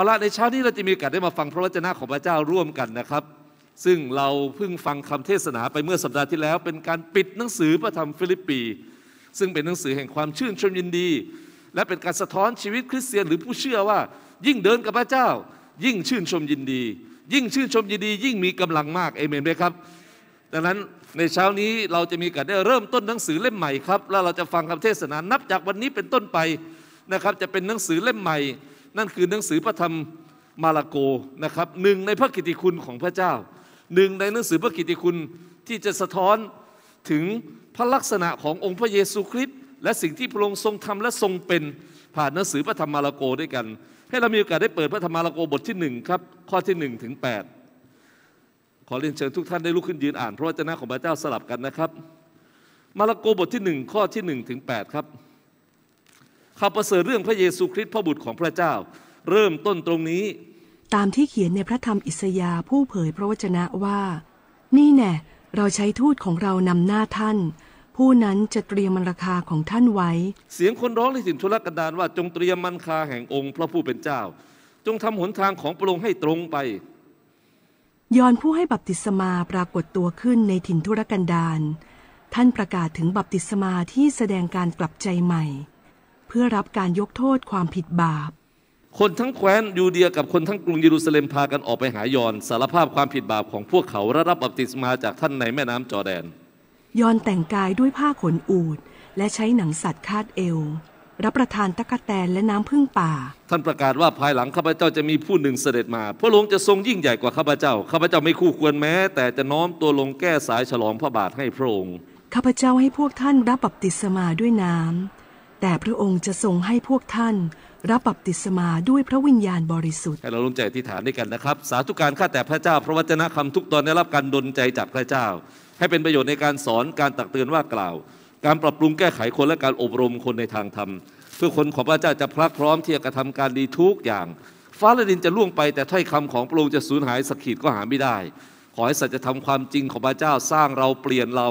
เอาละในเช้านี้เราจะมีโอกาสได้มาฟังพระวจนะของพระเจ้าร่วมกันนะครับ ซึ่งเราเพิ่งฟังคำเทศนาไปเมื่อสัปดาห์ที่แล้วเป็นการปิดหนังสือพระธรรมฟิลิปปีซึ่งเป็นหนังสือแห่งความชื่นชมยินดี และเป็นการสะท้อนชีวิตคริสเตียนหรือผู้เชื่อว่า ยิ่งเดินกับพระเจ้า ยิ่งชื่นชมยินดี ยิ่งชื่นชมยินดี ยิ่งมีกำลังมากเอเมนไหมครับดังนั้นในเช้านี้เราจะมีการได้เริ่มต้นหนังสือเล่มใหม่ครับแล้วเราจะฟังคำเทศนานับจากวันนี้เป็นต้นไปนะครับจะเป็นหนังสือเล่มใหม่นั่นคือหนังสือพระธรรมมาลาโกนะครับหนึ่งในพระกิติคุณของพระเจ้า หนึ่งในหนังสือพระกิติคุณที่จะสะท้อนถึงพระลักษณะขององค์พระเยซูคริสต์และสิ่งที่พระองค์ทรงทำและทรงเป็นผ่านหนังสือพระธรรมมาลาโกด้วยกัน ให้เรามีโอกาสได้เปิดพระธรรมมาลาโกบทที่หนึ่งครับข้อที่หนึ่งถึงแปดขอเรียนเชิญทุกท่านได้ลุกขึ้นยืนอ่านพระวจนะของพระเจ้าสลับกันนะครับ มาลาโกบทที่หนึ่งข้อที่หนึ่งถึงแปดครับข่าวประเสริฐเรื่องพระเยซูคริสต์พระบุตรของพระเจ้า เริ่มต้นตรงนี้ ตามที่เขียนในพระธรรมอิสยาห์ผู้เผยพระวจนะว่า นี่แน่เราใช้ทูตของเรานำหน้าท่าน ผู้นั้นจะเตรียมมันราคาของท่านไว้ เสียงคนร้องในสิ่งทุรกันดารว่าจงเตรียมมันคาแห่งองค์พระผู้เป็นเจ้า จงทำหนทางของพระองค์ให้ตรงไป ยอนผู้ให้บัพติศมาปรากฏตัวขึ้นในถิ่นทุรกันดารท่านประกาศถึงบัพติศมาที่แสดงการกลับใจใหม่เพื่อรับการยกโทษความผิดบาป คนทั้งแคว้นยูเดียกับคนทั้งกรุงเยรูซาเล็มพากันออกไปหายอนสารภาพความผิดบาปของพวกเขาและรับบัพติศมาจากท่านในแม่น้ำจอแดนยอนแต่งกายด้วยผ้าขนอูด และใช้หนังสัตว์คาดเอว รับประทานตะกะแตนและน้ำพึ่งป่า ท่านประกาศว่าภายหลังข้าพเจ้าจะมีผู้หนึ่งเสด็จมาพระองค์จะทรงยิ่งใหญ่กว่าข้าพเจ้าข้าพเจ้าไม่คู่ควรแม้ แต่จะน้อมตัวลงแก้สายฉลองพระบาทให้พระองค์ข้าพเจ้าให้พวกท่านรับบัพติศมาด้วยน้แต่พระองค์จะทรงให้พวกท่านรับบับติสมาด้วยพระวิญญาณบริสุทธิ์ให้เราลงใจอธิษฐานด้วยกันนะครับ สาธุการข้าแต่พระเจ้าพระวจนะคำทุกตอนได้รับการดลใจจากพระเจ้า ให้เป็นประโยชน์ในการสอนการตักเตือนว่ากล่าว การปรับปรุงแก้ไขคนและการอบรมคนในทางธรรมเพื่อคนของพระเจ้าจะพลักพร้อมที่จะกระทำการดีทุกอย่างฟ้าและดินจะล่วงไป แต่ถ้อยคำของพระองค์จะสูญหายสักขีดก็หาไม่ได้ ขอให้สัจธรรมความจริงของพระเจ้าสร้างเราเปลี่ยนเรา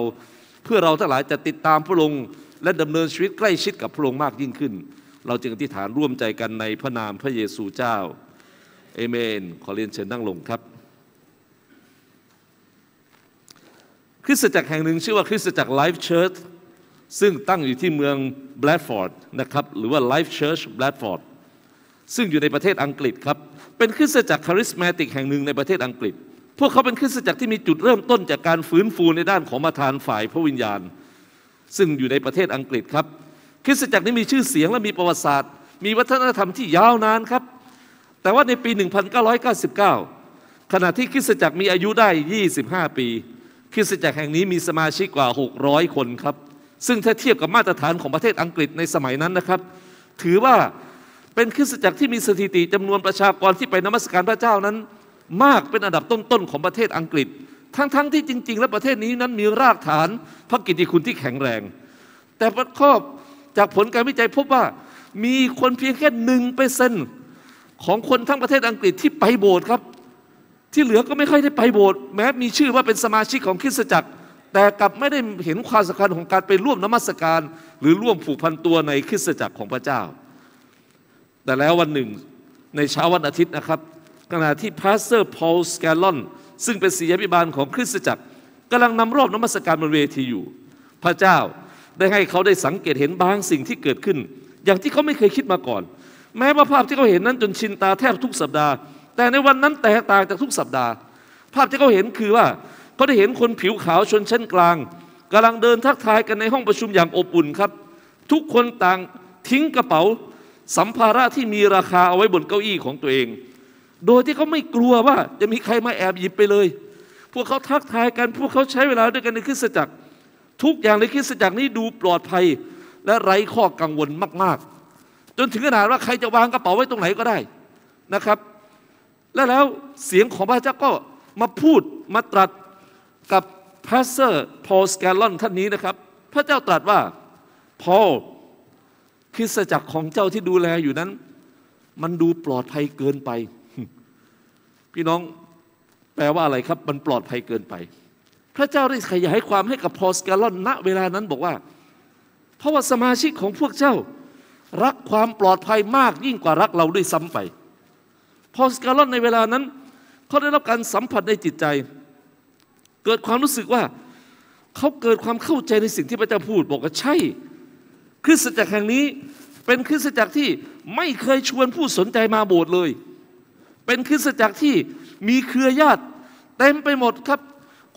เพื่อเราทั้งหลายจะติดตามพระองค์และดำเนินชีวิตใกล้ชิดกับพระองค์มากยิ่งขึ้น เราจึงอธิษฐานร่วมใจกันในพระนามพระเยซูเจ้าเอเมน ขอเรียนเชิญนั่งลงครับ คริสตจักรแห่งหนึ่งชื่อว่าคริสตจักรไลฟ์เชิร์ชซึ่งตั้งอยู่ที่เมืองแบลตฟอร์ดนะครับหรือว่าไลฟ์เชิร์ชแบลตฟอร์ดซึ่งอยู่ในประเทศอังกฤษครับ เป็นคริสตจักรคาริสมาติกแห่งหนึ่งในประเทศอังกฤษ พวกเขาเป็นคริสตจักรที่มีจุดเริ่มต้นจากการฟื้นฟูในด้านของมาทานฝ่ายพระวิญญาณซึ่งอยู่ในประเทศอังกฤษ ครับคริสตจักรนี้มีชื่อเสียงและมีประวัติศาสตร์ มีวัฒนธรรมที่ยาวนานครับ แต่ว่าในปี 1999 ขณะที่คริสตจักรมีอายุได้ 25 ปี คริสตจักรแห่งนี้มีสมาชิกกว่า 600 คนครับ ซึ่งถ้าเทียบกับมาตรฐานของประเทศอังกฤษในสมัยนั้นนะครับ ถือว่าเป็นคริสตจักรที่มีสถิติจำนวนประชากรที่ไปนมัสการพระเจ้านั้น มากเป็นอันดับต้นๆของประเทศอังกฤษทั้งๆทที่จริงๆ แล้วประเทศนี้นั้นมีรากฐานพระกิติคุณที่แข็งแรง แต่ประกอบจากผลการวิจัยพบว่ามีคนเพียงแค่หนึ่งเปอร์เซ็นของคนทั้งประเทศอังกฤษที่ไปโบสถ์ครับ ที่เหลือก็ไม่ค่อยได้ไปโบสถ์แม้มีชื่อว่าเป็นสมาชิกของคริสตจักร แต่กลับไม่ได้เห็นความสำคัญของการไปร่วมนมัสการ หรือร่วมผูกพันตัวในคริสตจักรของพระเจ้า แต่แล้ววันหนึ่งในเช้าวันอาทิตย์นะครับ ขณะที่พาสเตอร์พอลสแกลลอนซึ่งเป็นศิยาพิบาลของคริสตจักรกำลังนำรอบนมัสการบนเวทีอยู่ พระเจ้าได้ให้เขาได้สังเกตเห็นบางสิ่งที่เกิดขึ้น อย่างที่เขาไม่เคยคิดมาก่อน แม้ว่าภาพที่เขาเห็นนั้นจนชินตาแทบทุกสัปดาห์ แต่ในวันนั้นแตกต่างจากทุกสัปดาห์ ภาพที่เขาเห็นคือว่าเขาได้เห็นคนผิวขาวชนชั้นกลางกำลังเดินทักทายกันในห้องประชุมอย่างอบอุ่นครับ ทุกคนต่างทิ้งกระเป๋า สัมภาระที่มีราคาเอาไว้บนเก้าอี้ของตัวเองโดยที่เขาไม่กลัวว่าจะมีใครมาแอบหยิบไปเลย พวกเขาทักทายกัน พวกเขาใช้เวลาด้วยกันในคริสตจักร ทุกอย่างในคริสตจักรนี้ดูปลอดภัย และไร้ข้อกังวลมาก ๆ จนถึงขนาดว่าใครจะวางกระเป๋าไว้ตรงไหนก็ได้นะครับ และแล้วเสียงของพระเจ้าก็มาพูดมาตรัสกับพาสเซอร์พอลสแกลลอนท่านนี้นะครับ พระเจ้าตรัสว่าพอลคริสตจักรของเจ้าที่ดูแลอยู่นั้น มันดูปลอดภัยเกินไปพี่น้องแปลว่าอะไรครับ มันปลอดภัยเกินไป พระเจ้าได้ขยายความให้กับพอสกาลอนณเวลานั้นบอกว่าเพราะว่าสมาชิกของพวกเจ้า รักความปลอดภัยมากยิ่งกว่ารักเราด้วยซ้ำไป พอสกาลอนในเวลานั้นเขาได้รับการสัมผัสในจิตใจ เกิดความรู้สึกว่าเขาเกิดความเข้าใจในสิ่งที่พระเจ้าพูด บอกว่าใช่คริสตจักรแห่งนี้เป็นคริสตจักรที่ไม่เคยชวนผู้สนใจมาโบสถ์เลยเป็นคริสตจักรที่มีเครือญาติเต็มไปหมดครับ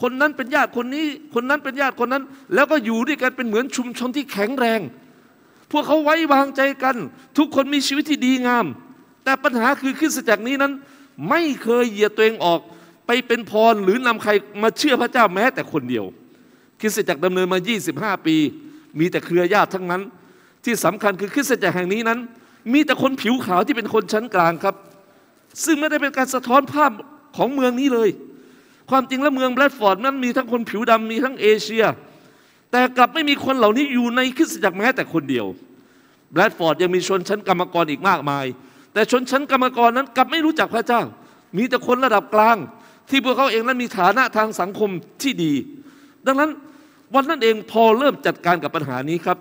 คนนั้นเป็นญาติคนนี้ คนนั้นเป็นญาติคนนั้น แล้วก็อยู่ด้วยกันเป็นเหมือนชุมชนที่แข็งแรง พวกเขาไว้วางใจกัน ทุกคนมีชีวิตที่ดีงาม แต่ปัญหาคือคริสตจักรนี้นั้น ไม่เคยเหยียดตัวเองออกไปเป็นพรหรือนำใครมาเชื่อพระเจ้าแม้แต่คนเดียวคริสตจักรดำเนินมา 25 ปี มีแต่เครือญาติทั้งนั้น ที่สำคัญคือคริสตจักรแห่งนี้นั้น มีแต่คนผิวขาวที่เป็นคนชั้นกลางครับซึ่งไม่ได้เป็นการสะท้อนภาพของเมืองนี้เลย ความจริงแล้วเมืองแบรดฟอร์ดนั้นมีทั้งคนผิวดำมีทั้งเอเชีย แต่กลับไม่มีคนเหล่านี้อยู่ในคริสตจักรแม้แต่คนเดียวแบรดฟอร์ดยังมีชนชั้นกรรมกรอีกมากมาย แต่ชนชั้นกรรมกรนั้นกลับไม่รู้จักพระเจ้า มีแต่คนระดับกลางที่พวกเขาเองนั้นมีฐานะทางสังคมที่ดี ดังนั้นวันนั้นเองพอเริ่มจัดการกับปัญหานี้ครับ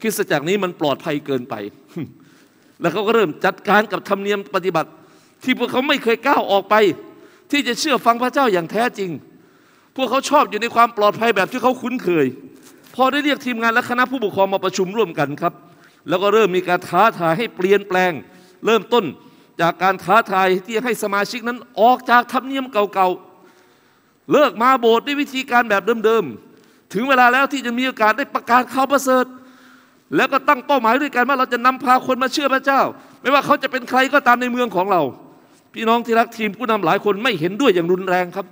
คริสตจักรนี้มันปลอดภัยเกินไป แล้วเขาก็เริ่มจัดการกับธรรมเนียมปฏิบัติที่พวกเขาไม่เคยก้าวออกไป ที่จะเชื่อฟังพระเจ้าอย่างแท้จริง พวกเขาชอบอยู่ในความปลอดภัยแบบที่เขาคุ้นเคย พอได้เรียกทีมงานและคณะผู้ปกครองมาประชุมร่วมกันครับ แล้วก็เริ่มมีการท้าทายให้เปลี่ยนแปลง เริ่มต้นจากการท้าทายที่ให้สมาชิกนั้นออกจากธรรมเนียมเก่าๆเลิกมาโบสถ์ด้วยวิธีการแบบเดิม ๆ ถึงเวลาแล้วที่จะมีโอกาสได้ประกาศข่าวประเสริฐ แล้วก็ตั้งเป้าหมายด้วยกันว่าเราจะนำพาคนมาเชื่อพระเจ้า ไม่ว่าเขาจะเป็นใครก็ตามในเมืองของเราพี่น้องที่รักทีมผู้นำหลายคนไม่เห็นด้วยอย่างรุนแรงครับ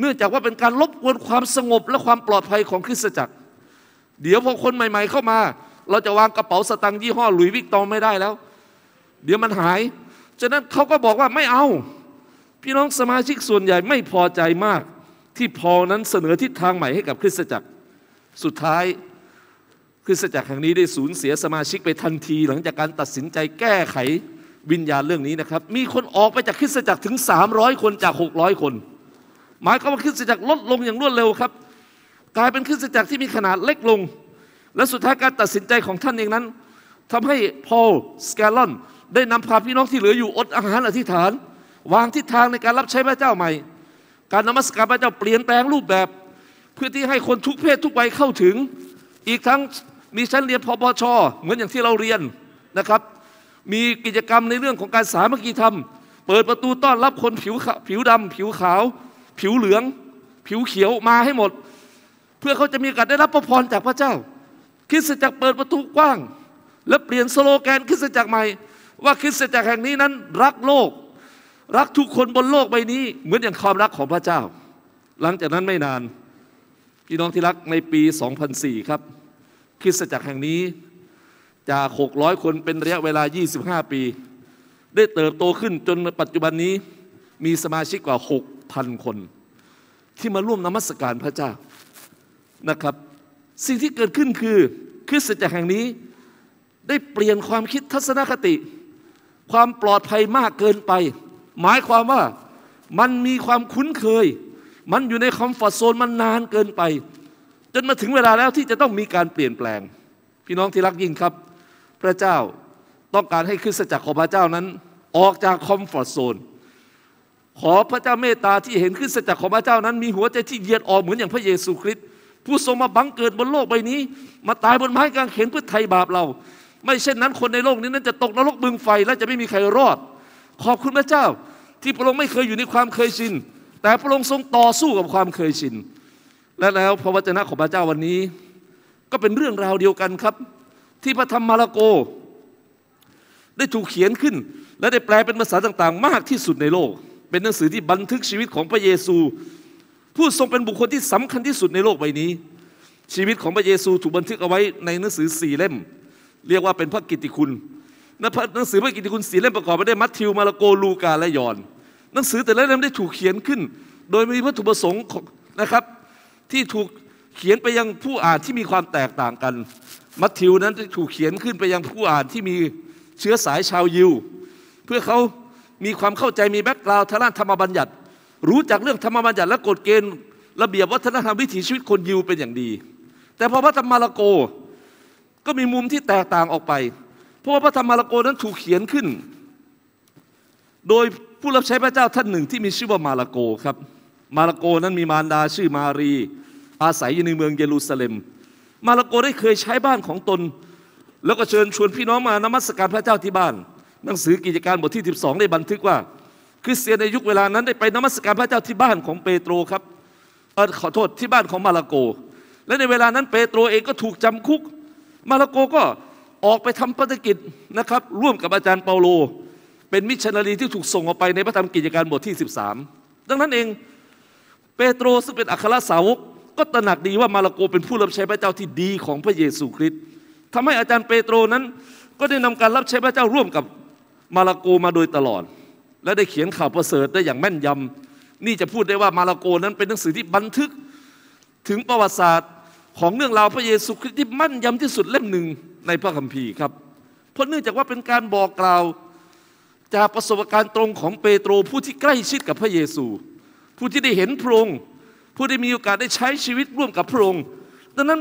เนื่องจากว่าเป็นการลบกวนความสงบและความปลอดภัยของคริสตจักร เดี๋ยวพอคนใหม่ๆเข้ามา เราจะวางกระเป๋าสตางค์ยี่ห้อหลุยวิกตองไม่ได้แล้ว เดี๋ยวมันหายฉะนั้นเขาก็บอกว่าไม่เอา พี่น้องสมาชิกส่วนใหญ่ไม่พอใจมาก ที่พอนั้นเสนอทิศทางใหม่ให้กับคริสตจักร สุดท้ายคริสตจักรแห่งนี้ได้สูญเสียสมาชิกไปทันที หลังจากการตัดสินใจแก้ไขวิญญาณเรื่องนี้นะครับ มีคนออกไปจากคริสตจักรถึง 300 คนจาก 600 คน หมายความว่าคริสตจักรลดลงอย่างรวดเร็วครับ กลายเป็นคริสตจักรที่มีขนาดเล็กลง และสุดท้ายการตัดสินใจของท่านเองนั้นทำให้พอลสแกลลอนได้นำพาพี่น้องที่เหลืออยู่อดอาหารอธิษฐาน วางทิศทางในการรับใช้พระเจ้าใหม่ การนมัสการพระเจ้าเปลี่ยนแปลงรูปแบบ เพื่อที่ให้คนทุกเพศทุกวัยเข้าถึง อีกทั้งมีชั้นเรียนพบชเหมือนอย่างที่เราเรียนนะครับมีกิจกรรมในเรื่องของการสามัคคีธรรม เปิดประตูต้อนรับคนผิวผิวดำผิวขาว ผิวเหลือง ผิวเขียวมาให้หมด เพื่อเขาจะมีโอกาสได้รับพระพรจากพระเจ้า คริสตจักรเปิดประตูกว้าง และเปลี่ยนสโลแกนคริสตจักรใหม่ ว่าคริสตจักรแห่งนี้นั้น รักโลก รักทุกคนบนโลกใบนี้ เหมือนอย่างความรักของพระเจ้า หลังจากนั้นไม่นานพี่น้องที่รักในปี 2004 ครับคริสตจักรแห่งนี้จาก 600 คนเป็นระยะเวลา 25 ปี ได้เติบโตขึ้น จนปัจจุบันนี้มีสมาชิกกว่า 6,000 คน ที่มาร่วมนมัสการพระเจ้านะครับ สิ่งที่เกิดขึ้นคือคริสตจักรแห่งนี้ได้เปลี่ยนความคิดทัศนคติ ความปลอดภัยมากเกินไป หมายความว่ามันมีความคุ้นเคย มันอยู่ในคอมฟอร์ทโซนมันนานเกินไป จนมาถึงเวลาแล้วที่จะต้องมีการเปลี่ยนแปลง พี่น้องที่รักยิ่งครับพระเจ้าต้องการให้คริสตจักรของพระเจ้านั้น ออกจากคอมฟอร์ทโซนขอพระเจ้าเมตตาที่เห็นคริสตจักรของพระเจ้านั้น มีหัวใจที่เยียดออกเหมือนอย่างพระเยซูคริสต์ผู้ทรงมาบังเกิดบนโลกใบนี้ มาตายบนไม้กางเขนเพื่อไถ่บาปเรา ไม่เช่นนั้นคนในโลกนี้นั้นจะตกนรกบึงไฟและจะไม่มีใครรอด ขอบคุณพระเจ้าที่พระองค์ไม่เคยอยู่ในความเคยชินแต่พระองค์ทรงต่อสู้กับความเคยชิน และแล้วพระวจนะของพระเจ้าวันนี้ก็เป็นเรื่องราวเดียวกันครับที่พระธรรมมาระโกได้ถูกเขียนขึ้น และได้แปลเป็นภาษาต่างๆมากที่สุดในโลก เป็นหนังสือที่บันทึกชีวิตของพระเยซู ผู้ทรงเป็นบุคคลที่สำคัญที่สุดในโลกใบนี้ ชีวิตของพระเยซูถูกบันทึกเอาไว้ในหนังสือสี่เล่ม เรียกว่าเป็นพระกิตติคุณหนังสือพระกิตติคุณสี่เล่มประกอบไปด้วยมัทธิวมาระโกลูกาและยอนหนังสือแต่ละเล่มได้ถูกเขียนขึ้น โดยมีวัตถุประสงค์นะครับ ที่ถูกเขียนไปยังผู้อ่านที่มีความแตกต่างกันมัทธิวนั้นถูกเขียนขึ้นไปยังผู้อ่านที่มีเชื้อสายชาวยิว เพื่อเขามีความเข้าใจมีแบ็กกราวด์ทางานธรรมบัญญัติ รู้จักเรื่องธรรมบัญญัติและกฎเกณฑ์ระเบียบวัฒนธรรมวิถีชีวิตคนยิวเป็นอย่างดี แต่พอพระธรรมมาระโกก็มีมุมที่แตกต่างออกไป เพราะว่าพระธรรมมาระโกนั้นถูกเขียนขึ้น โดยผู้รับใช้พระเจ้าท่านหนึ่งที่มีชื่อว่ามาระโกครับ มาระโกนั้นมีมารดา ชื่อมารีอาศัยอยู่ในเมืองเยรูซาเล็มมาลาโกได้เคยใช้บ้านของตน แล้วก็เชิญชวนพี่น้องมานมัสการพระเจ้าที่บ้าน หนังสือกิจการบทที่ 12ได้บันทึกว่าคริสเตียนในยุคเวลานั้นได้ไปนมัสการพระเจ้าที่บ้านของเปโตรครับขอโทษที่บ้านของมาลาโก และในเวลานั้นเปโตรเองก็ถูกจำคุก มาลาโกก็ออกไปทำภารกิจนะครับ ร่วมกับอาจารย์เปาโล เป็นมิชชันนารีที่ถูกส่งออกไปในพระธรรมกิจการบทที่ 13 ดังนั้นเองเปโตรซึ่งเป็นอัครสาวกก็ตระหนักดีว่ามาระโกเป็นผู้รับใช้พระเจ้าที่ดีของพระเยซูคริสต์ทำให้อาจารย์เปโตรนั้นก็ได้นำการรับใช้พระเจ้าร่วมกับมาระโกมาโดยตลอด และได้เขียนข่าวประเสริฐได้อย่างแม่นยำ นี่จะพูดได้ว่ามาระโกนั้นเป็นหนังสือที่บันทึกถึงประวัติศาสตร์ของเรื่องราวพระเยซูคริสต์ที่มั่นยำที่สุดเล่มหนึ่งในพระคัมภีร์ครับ เพราะเนื่องจากว่าเป็นการบอกกล่าวจากประสบการณ์ตรงของเปโตรผู้ที่ใกล้ชิดกับพระเยซู ผู้ที่ได้เห็นพระองค์ผู้ได้มีโอกาสได้ใช้ชีวิตร่วมกับพระองค์ดังนั้น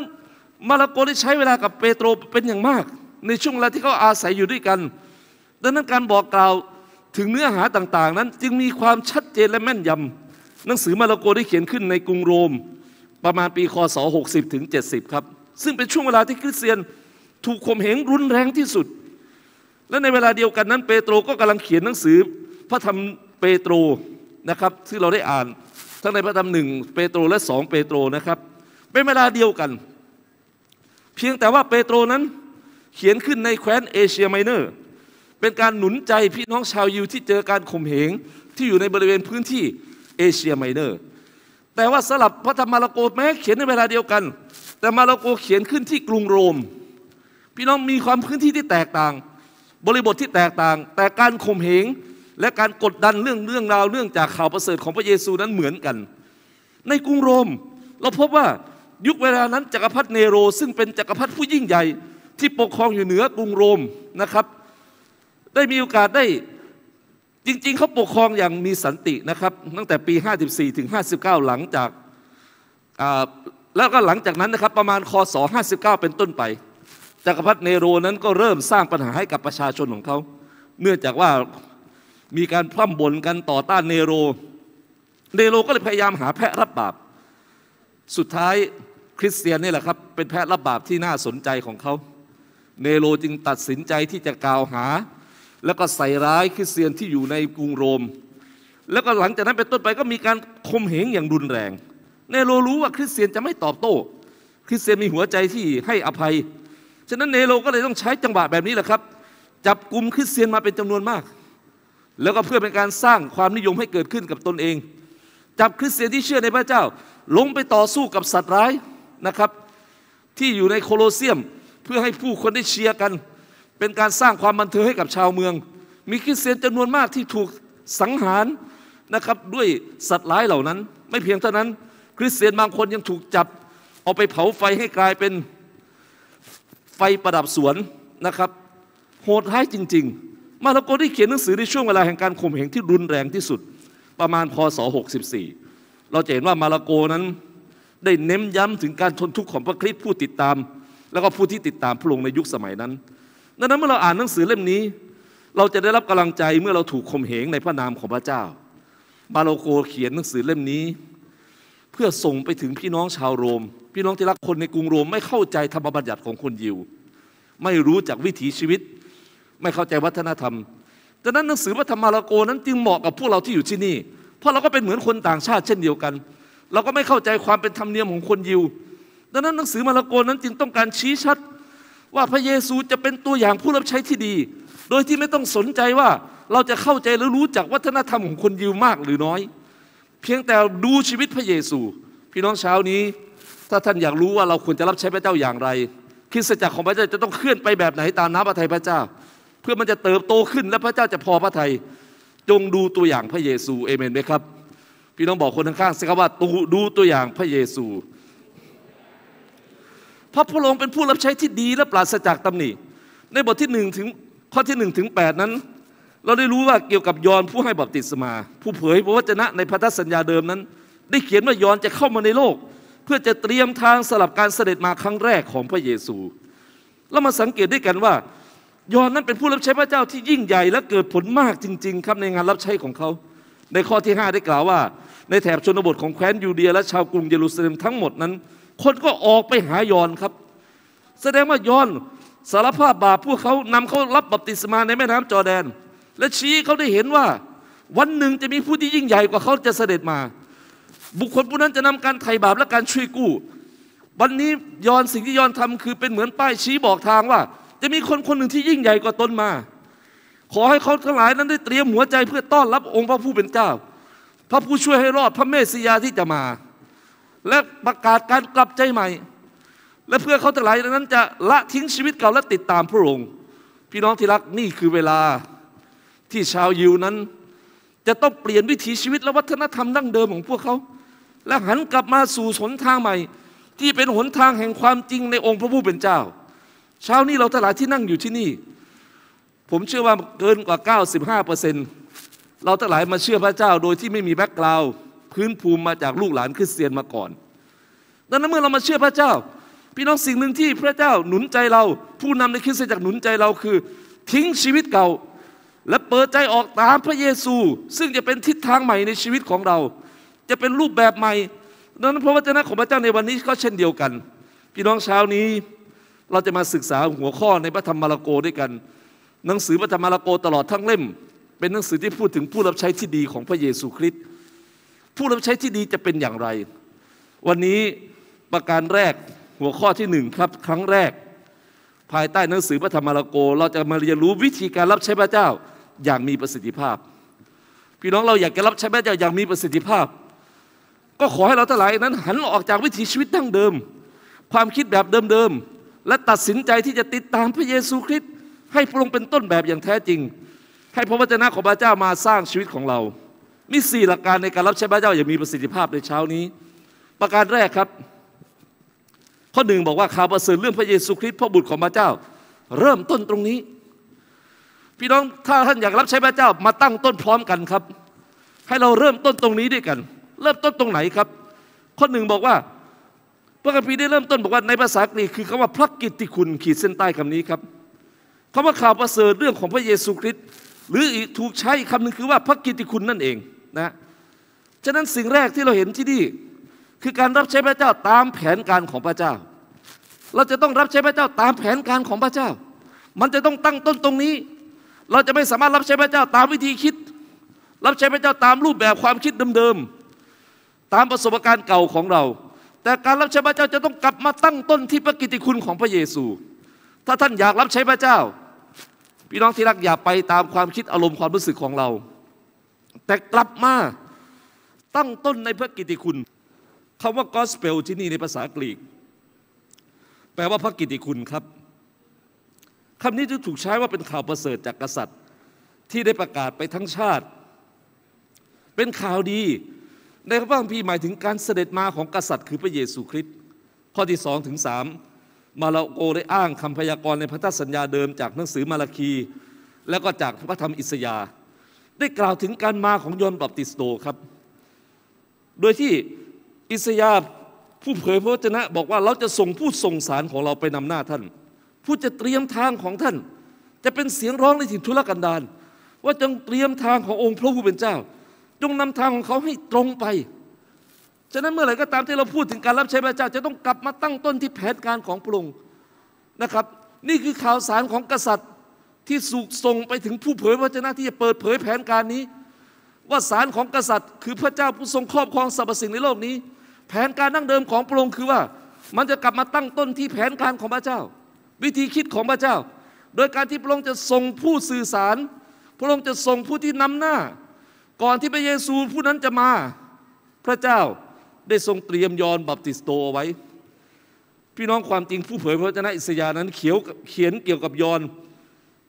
มาระโกได้ใช้เวลากับเปโตรเป็นอย่างมาก ในช่วงเวลาที่เขาอาศัยอยู่ด้วยกัน ดังนั้นการบอกกล่าวถึงเนื้อหาต่างๆ นั้นจึงมีความชัดเจนและแม่นยำหนังสือมาระโกได้เขียนขึ้นในกรุงโรมประมาณปีคศ 60ถึง70 ครับ ซึ่งเป็นช่วงเวลาที่คริสเตียนถูกข่มเหงรุนแรงที่สุด และในเวลาเดียวกันนั้น เปโตรก็กำลังเขียนหนังสือพระธรรมเปโตรนะครับที่เราได้อ่านทั้งในพระธรรมหนึ่งเปโตรและสองเปโตรนะครับ เป็นเวลาเดียวกัน เพียงแต่ว่าเปโตรนั้นเขียนขึ้นในแคว้นเอเชียไมเนอร์เป็นการหนุนใจพี่น้องชาวยิวที่เจอการข่มเหงที่อยู่ในบริเวณพื้นที่เอเชียไมเนอร์แต่ว่าสลับพระธรรมมาระโกแม้ เขียนในเวลาเดียวกัน แต่มาระโกเขียนขึ้นที่กรุงโรม พี่น้องมีความพื้นที่ที่แตกต่าง บริบทที่แตกต่าง แต่การข่มเหงและการกดดันเรื่องเรื่องราวเรื่องจากข่าวประเสริฐของพระเยซูนั้นเหมือนกัน ในกรุงโรม เราพบว่ายุคเวลานั้น จักรพรรดิเนโรซึ่งเป็นจักรพรรดิผู้ยิ่งใหญ่ที่ปกครองอยู่เหนือกรุงโรมนะครับ ได้มีโอกาสได้จริงๆเขาปกครองอย่างมีสันตินะครับตั้งแต่ปี 54ถึง59หลังจากแล้วก็หลังจากนั้นนะครับประมาณคศ59เป็นต้นไป จักรพรรดิเนโรนั้นก็เริ่มสร้างปัญหาให้กับประชาชนของเขาเนื่องจากว่ามีการพร่ำบ่นกันต่อต้านเนโร เนโรก็เลยพยายามหาแพะรับบาป สุดท้ายคริสเตียนนี่แหละครับเป็นแพะรับบาปที่น่าสนใจของเขา เนโรจึงตัดสินใจที่จะกล่าวหา แล้วก็ใส่ร้ายคริสเตียนที่อยู่ในกรุงโรม แล้วก็หลังจากนั้นเป็นต้นไปก็มีการคมเหงอย่างรุนแรง เนโรรู้ว่าคริสเตียนจะไม่ตอบโต้ คริสเตียนมีหัวใจที่ให้อภัย ฉะนั้นเนโรก็เลยต้องใช้จังหวะแบบนี้แหละครับ จับกลุ่มคริสเตียนมาเป็นจำนวนมากแล้วก็เพื่อเป็นการสร้างความนิยมให้เกิดขึ้นกับตนเอง จับคริสเตียนที่เชื่อในพระเจ้า ลงไปต่อสู้กับสัตว์ร้ายนะครับ ที่อยู่ในโคโลเซียมเพื่อให้ผู้คนได้เชียร์กัน เป็นการสร้างความบันเทิงให้กับชาวเมือง มีคริสเตียนจำนวนมากที่ถูกสังหารนะครับด้วยสัตว์ร้ายเหล่านั้น ไม่เพียงเท่านั้นคริสเตียนบางคนยังถูกจับเอาไปเผาไฟให้กลายเป็นไฟประดับสวนนะครับโหดร้ายจริงๆมาระโกได้เขียนหนังสือในช่วงเวลาแห่งการข่มเหงที่รุนแรงที่สุดประมาณพศ 64 เราจะเห็นว่ามาระโกนั้นได้เน้นย้ำถึงการทนทุกข์ของพระคริสต์ผู้ติดตาม แล้วก็ผู้ที่ติดตามพระองค์ในยุคสมัยนั้น ดังนั้นเมื่อเราอ่านหนังสือเล่มนี้ เราจะได้รับกำลังใจเมื่อเราถูกข่มเหงในพระนามของพระเจ้า มาระโกเขียนหนังสือเล่มนี้ เพื่อส่งไปถึงพี่น้องชาวโรม พี่น้องที่รักคนในกรุงโรมไม่เข้าใจธรรมบัญญัติของคนยิว ไม่รู้จักวิถีชีวิตไม่เข้าใจวัฒนธรรมดังนั้นหนังสือพระธรรมมาโกนั้นจึงเหมาะกับพวกเราที่อยู่ที่นี่ เพราะเราก็เป็นเหมือนคนต่างชาติ เช่นเดียวกัน เราก็ไม่เข้าใจความเป็นธรรมเนียมของคนยิว ดังนั้นหนังสือมาระโกนั้นจึงต้องการชี้ชัดว่าพระเยซูจะเป็นตัวอย่างผู้รับใช้ที่ดี โดยที่ไม่ต้องสนใจว่าเราจะเข้าใจหรือรู้จักวัฒนธรรมของคนยิวมากหรือน้อย เพียงแต่ดูชีวิตพระเยซู พี่น้องเช้านี้ ถ้าท่านอยากรู้ว่าเราควรจะรับใช้พระเจ้าอย่างไรคริสตจักรของพระเจ้าจะต้องเคลื่อนไปแบบไหนตามน้ำพระทัยพระเจ้าพื่อมันจะเติบโตขึ้นและพระเจ้าจะพอพระทยัยจงดูตัวอย่างพระเยซูเอเมนไหมครับ พี่น้องบอกคนข้างๆสิครับว่าตูดูตัวอย่างพระเยซู พระพทธองค์เป็นผู้รับใช้ที่ดีและปราศจากตำหนิ ในบทที่หนึ่งถึงข้อที่หนึ่งถึงแปดนั้น เราได้รู้ว่าเกี่ยวกับยอนผู้ให้บัพติศมา ผู้เผยพระวจนะในพันธสัญญาเดิมนั้น ได้เขียนว่ายอนจะเข้ามาในโลก เพื่อจะเตรียมทางสำหรับการเสด็จมาครั้งแรกของพระเยซูแล้วมาสังเกตด้วยกันว่ายอนนั้นเป็นผู้รับใช้พระเจ้าที่ยิ่งใหญ่และเกิดผลมากจริง ๆ ครับในงานรับใช้ของเขา ในข้อที่ 5 ได้กล่าวว่า ในแถบชนบทของแคว้นยูเดียและชาวกรุงเยรูซาเล็มทั้งหมดนั้น คนก็ออกไปหายอนครับ แสดงว่ายอนสารภาพบาปพวกเขานำเขารับบัพติศมาในแม่น้ำจอแดน และชี้เขาได้เห็นว่า วันหนึ่งจะมีผู้ที่ยิ่งใหญ่กว่าเขาจะเสด็จมา บุคคลผู้นั้นจะนำการไถ่บาปและการช่วยกู้วันนี้ยอนสิ่งที่ยอนทำคือเป็นเหมือนป้ายชี้บอกทางว่าจะมีคนคนหนึ่งที่ยิ่งใหญ่กว่าตนมา ขอให้เขาทั้งหลายนั้นได้เตรียมหัวใจเพื่อต้อนรับองค์พระผู้เป็นเจ้า พระผู้ช่วยให้รอดพระเมสสิยาที่จะมา และประกาศการกลับใจใหม่ และเพื่อเขาทั้งหลายนั้น จะละทิ้งชีวิตเก่าและติดตามพระองค์ พี่น้องที่รักนี่คือเวลาที่ชาวยิวนั้น จะต้องเปลี่ยนวิถีชีวิตและวัฒนธรรมดั้งเดิมของพวกเขา และหันกลับมาสู่หนทางใหม่ ที่เป็นหนทางแห่งความจริงในองค์พระผู้เป็นเจ้าเช้านี้เราทั้งหลายที่นั่งอยู่ที่นี่ ผมเชื่อว่าเกินกว่า 95%เราทั้งหลายมาเชื่อพระเจ้าโดยที่ไม่มีแบ็กกราวด์พื้นภูมิมาจากลูกหลานคริสเตียนมาก่อนดังนั้นเมื่อเรามาเชื่อพระเจ้า พี่น้องสิ่งหนึ่งที่พระเจ้าหนุนใจเรา ผู้นำในคริสตจักรหนุนใจเราคือ ทิ้งชีวิตเก่า และเปิดใจออกตามพระเยซู ซึ่งจะเป็นทิศทางใหม่ในชีวิตของเรา จะเป็นรูปแบบใหม่ดังนั้นพระวจนะของพระเจ้าในวันนี้ก็เช่นเดียวกัน พี่น้องเช้านี้เราจะมาศึกษาหัวข้อในพระธรรมมาระโกด้วยกัน หนังสือพระธรรมมาระโกตลอดทั้งเล่ม เป็นหนังสือที่พูดถึงผู้รับใช้ที่ดีของพระเยซูคริสต์ผู้รับใช้ที่ดีจะเป็นอย่างไร วันนี้ประการแรกหัวข้อที่หนึ่งครับครั้งแรกภายใต้หนังสือพระธรรมมาระโกเราจะมาเรียนรู้วิธีการรับใช้พระเจ้าอย่างมีประสิทธิภาพพี่น้องเราอยากจะรับใช้พระเจ้าอย่างมีประสิทธิภาพก็ขอให้เราทั้งหลายนั้นหันออกจากวิถีชีวิตดั้งเดิม ความคิดแบบเดิมๆและตัดสินใจที่จะติดตามพระเยซูคริสต์ให้พระองค์เป็นต้นแบบอย่างแท้จริง ให้พระวจนะของพระเจ้ามาสร้างชีวิตของเรา มีสี่หลักการในการรับใช้พระเจ้าอย่างมีประสิทธิภาพในเช้านี้ ประการแรกครับ ข้อหนึ่งบอกว่าข่าวประเสริฐเรื่องพระเยซูคริสต์พระบุตรของพระเจ้า เริ่มต้นตรงนี้ พี่น้องถ้าท่านอยากรับใช้พระเจ้ามาตั้งต้นพร้อมกันครับ ให้เราเริ่มต้นตรงนี้ด้วยกัน เริ่มต้นตรงไหนครับ ข้อหนึ่งบอกว่าพระคัมภีร์ได้เริ่มต้นบอกว่าในภาษากรีกคือ คำว่าพระกิตติคุณขีดเส้นใต้คำนี้ครับคาว่าข่าวประเสริฐเรื่องของพระเยซูคริสต์หรืออีกถูกใช้คำหนึ่งคือว่าพระกิตติคุณนั่นเองนะฉะนั้นสิ่งแรกที่เราเห็นที่นี่คือการรับใช้พระเจ้าตามแผนการของพระเจ้า เราจะต้องรับใช้พระเจ้าตามแผนการของพระเจ้า มันจะต้องตั้งต้นตรงนี้ เราจะไม่สามารถรับใช้พระเจ้าตามวิธีคิด รับใช้พระเจ้าตามรูปแบบความคิดเดิมๆตามประสบการณ์เก่าของเราแต่การรับใช้พระเจ้าจะต้องกลับมาตั้งต้นที่พระกิติคุณของพระเยซู ถ้าท่านอยากรับใช้พระเจ้า พี่น้องที่รักอย่าไปตามความคิดอารมณ์ความรู้สึกของเรา แต่กลับมาตั้งต้นในพระกิติคุณคำว่า gospel ที่นี่ในภาษากรีกแปลว่าพระกิติคุณครับคำนี้ถูกใช้ว่าเป็นข่าวประเสริฐจากกษัตริย์ ที่ได้ประกาศไปทั้งชาติ เป็นข่าวดีในพระคัมภีร์หมายถึงการเสด็จมาของกษัตริย์คือพระเยซูคริสต์ข้อที่สองถึงสามมาลาโกได้อ้างคำพยากรณ์ในพันธสัญญาเดิมจากหนังสือมาลาคี และก็จากพระธรรมอิสยาได้กล่าวถึงการมาของยอนบัพติสโตครับ โดยที่อิสยาผู้เผยพระวจนะ บอกว่าเราจะส่งผู้ส่งสารของเราไปนำหน้าท่าน ผู้จะเตรียมทางของท่าน จะเป็นเสียงร้องในถิ่นทุรกันดารว่าจงเตรียมทางขององค์พระผู้เป็นเจ้าจงนำทางของเขาให้ตรงไป ฉะนั้นเมื่อไหร่ก็ตามที่เราพูดถึงการรับใช้พระเจ้า จะต้องกลับมาตั้งต้นที่แผนการของพระองค์นะครับ นี่คือข่าวสารของกษัตริย์ที่สูกส่งไปถึงผู้เผยพระชนะที่จะเปิดเผยแผนการนี้ ว่าสารของกษัตริย์ คือพระเจ้าผู้ทรงครอบครองสรรพสิ่งในโลกนี้ แผนการนั่งเดิมของพระองค์คือว่ามันจะกลับมาตั้งต้นที่แผนการของพระเจ้า วิธีคิดของพระเจ้า โดยการที่พระองค์จะส่งผู้สื่อสาร พระองค์จะส่งผู้ที่นำหน้าก่อนที่พระเยซูผู้นั้นจะมา พระเจ้าได้ทรงเตรียมยอนบัพติสโตไว้ พี่น้องความจริงผู้เผยพระวจนะอิสยาห์นั้น เขียวเขียนเกี่ยวกับยอน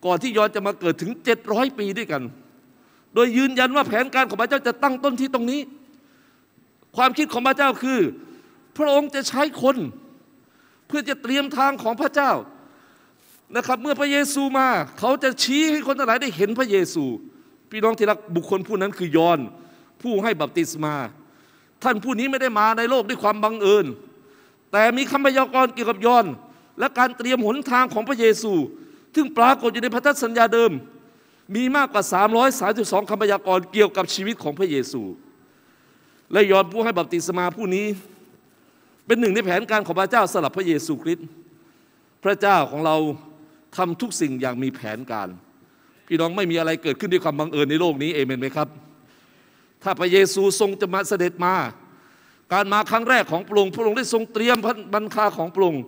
ก่อนที่ยอนจะมาเกิดถึง700ปีด้วยกัน โดยยืนยันว่าแผนการของพระเจ้าจะตั้งต้นที่ตรงนี้ ความคิดของพระเจ้าคือ พระองค์จะใช้คนเพื่อจะเตรียมทางของพระเจ้านะครับ เมื่อพระเยซูมาเขาจะชี้ให้คนทั้งหลายได้เห็นพระเยซูพี่น้องที่รักบุคคลผู้นั้นคือยอนผู้ให้บัพติศมา ท่านผู้นี้ไม่ได้มาในโลกด้วยความบังเอิญ แต่มีคำพยากรณ์เกี่ยวกับยอนและการเตรียมหนทางของพระเยซูซึ่งปรากฏอยู่ในพันธสัญญาเดิม มีมากกว่า332คำพยากรณ์เกี่ยวกับชีวิตของพระเยซู และยอนผู้ให้บัพติศมาผู้นี้ เป็นหนึ่งในแผนการของพระเจ้าสำหรับพระเยซูคริสต์พระเจ้าของเราทำทุกสิ่งอย่างมีแผนการพี่น้องไม่มีอะไรเกิดขึ้นด้วยความบังเอิญในโลกนี้เอเมนไหมครับ ถ้าพระเยซูทรงจะมาเสด็จมาการมาครั้งแรกของพระองค์พระองค์ได้ทรงเตรียมบัญชาของพระองค์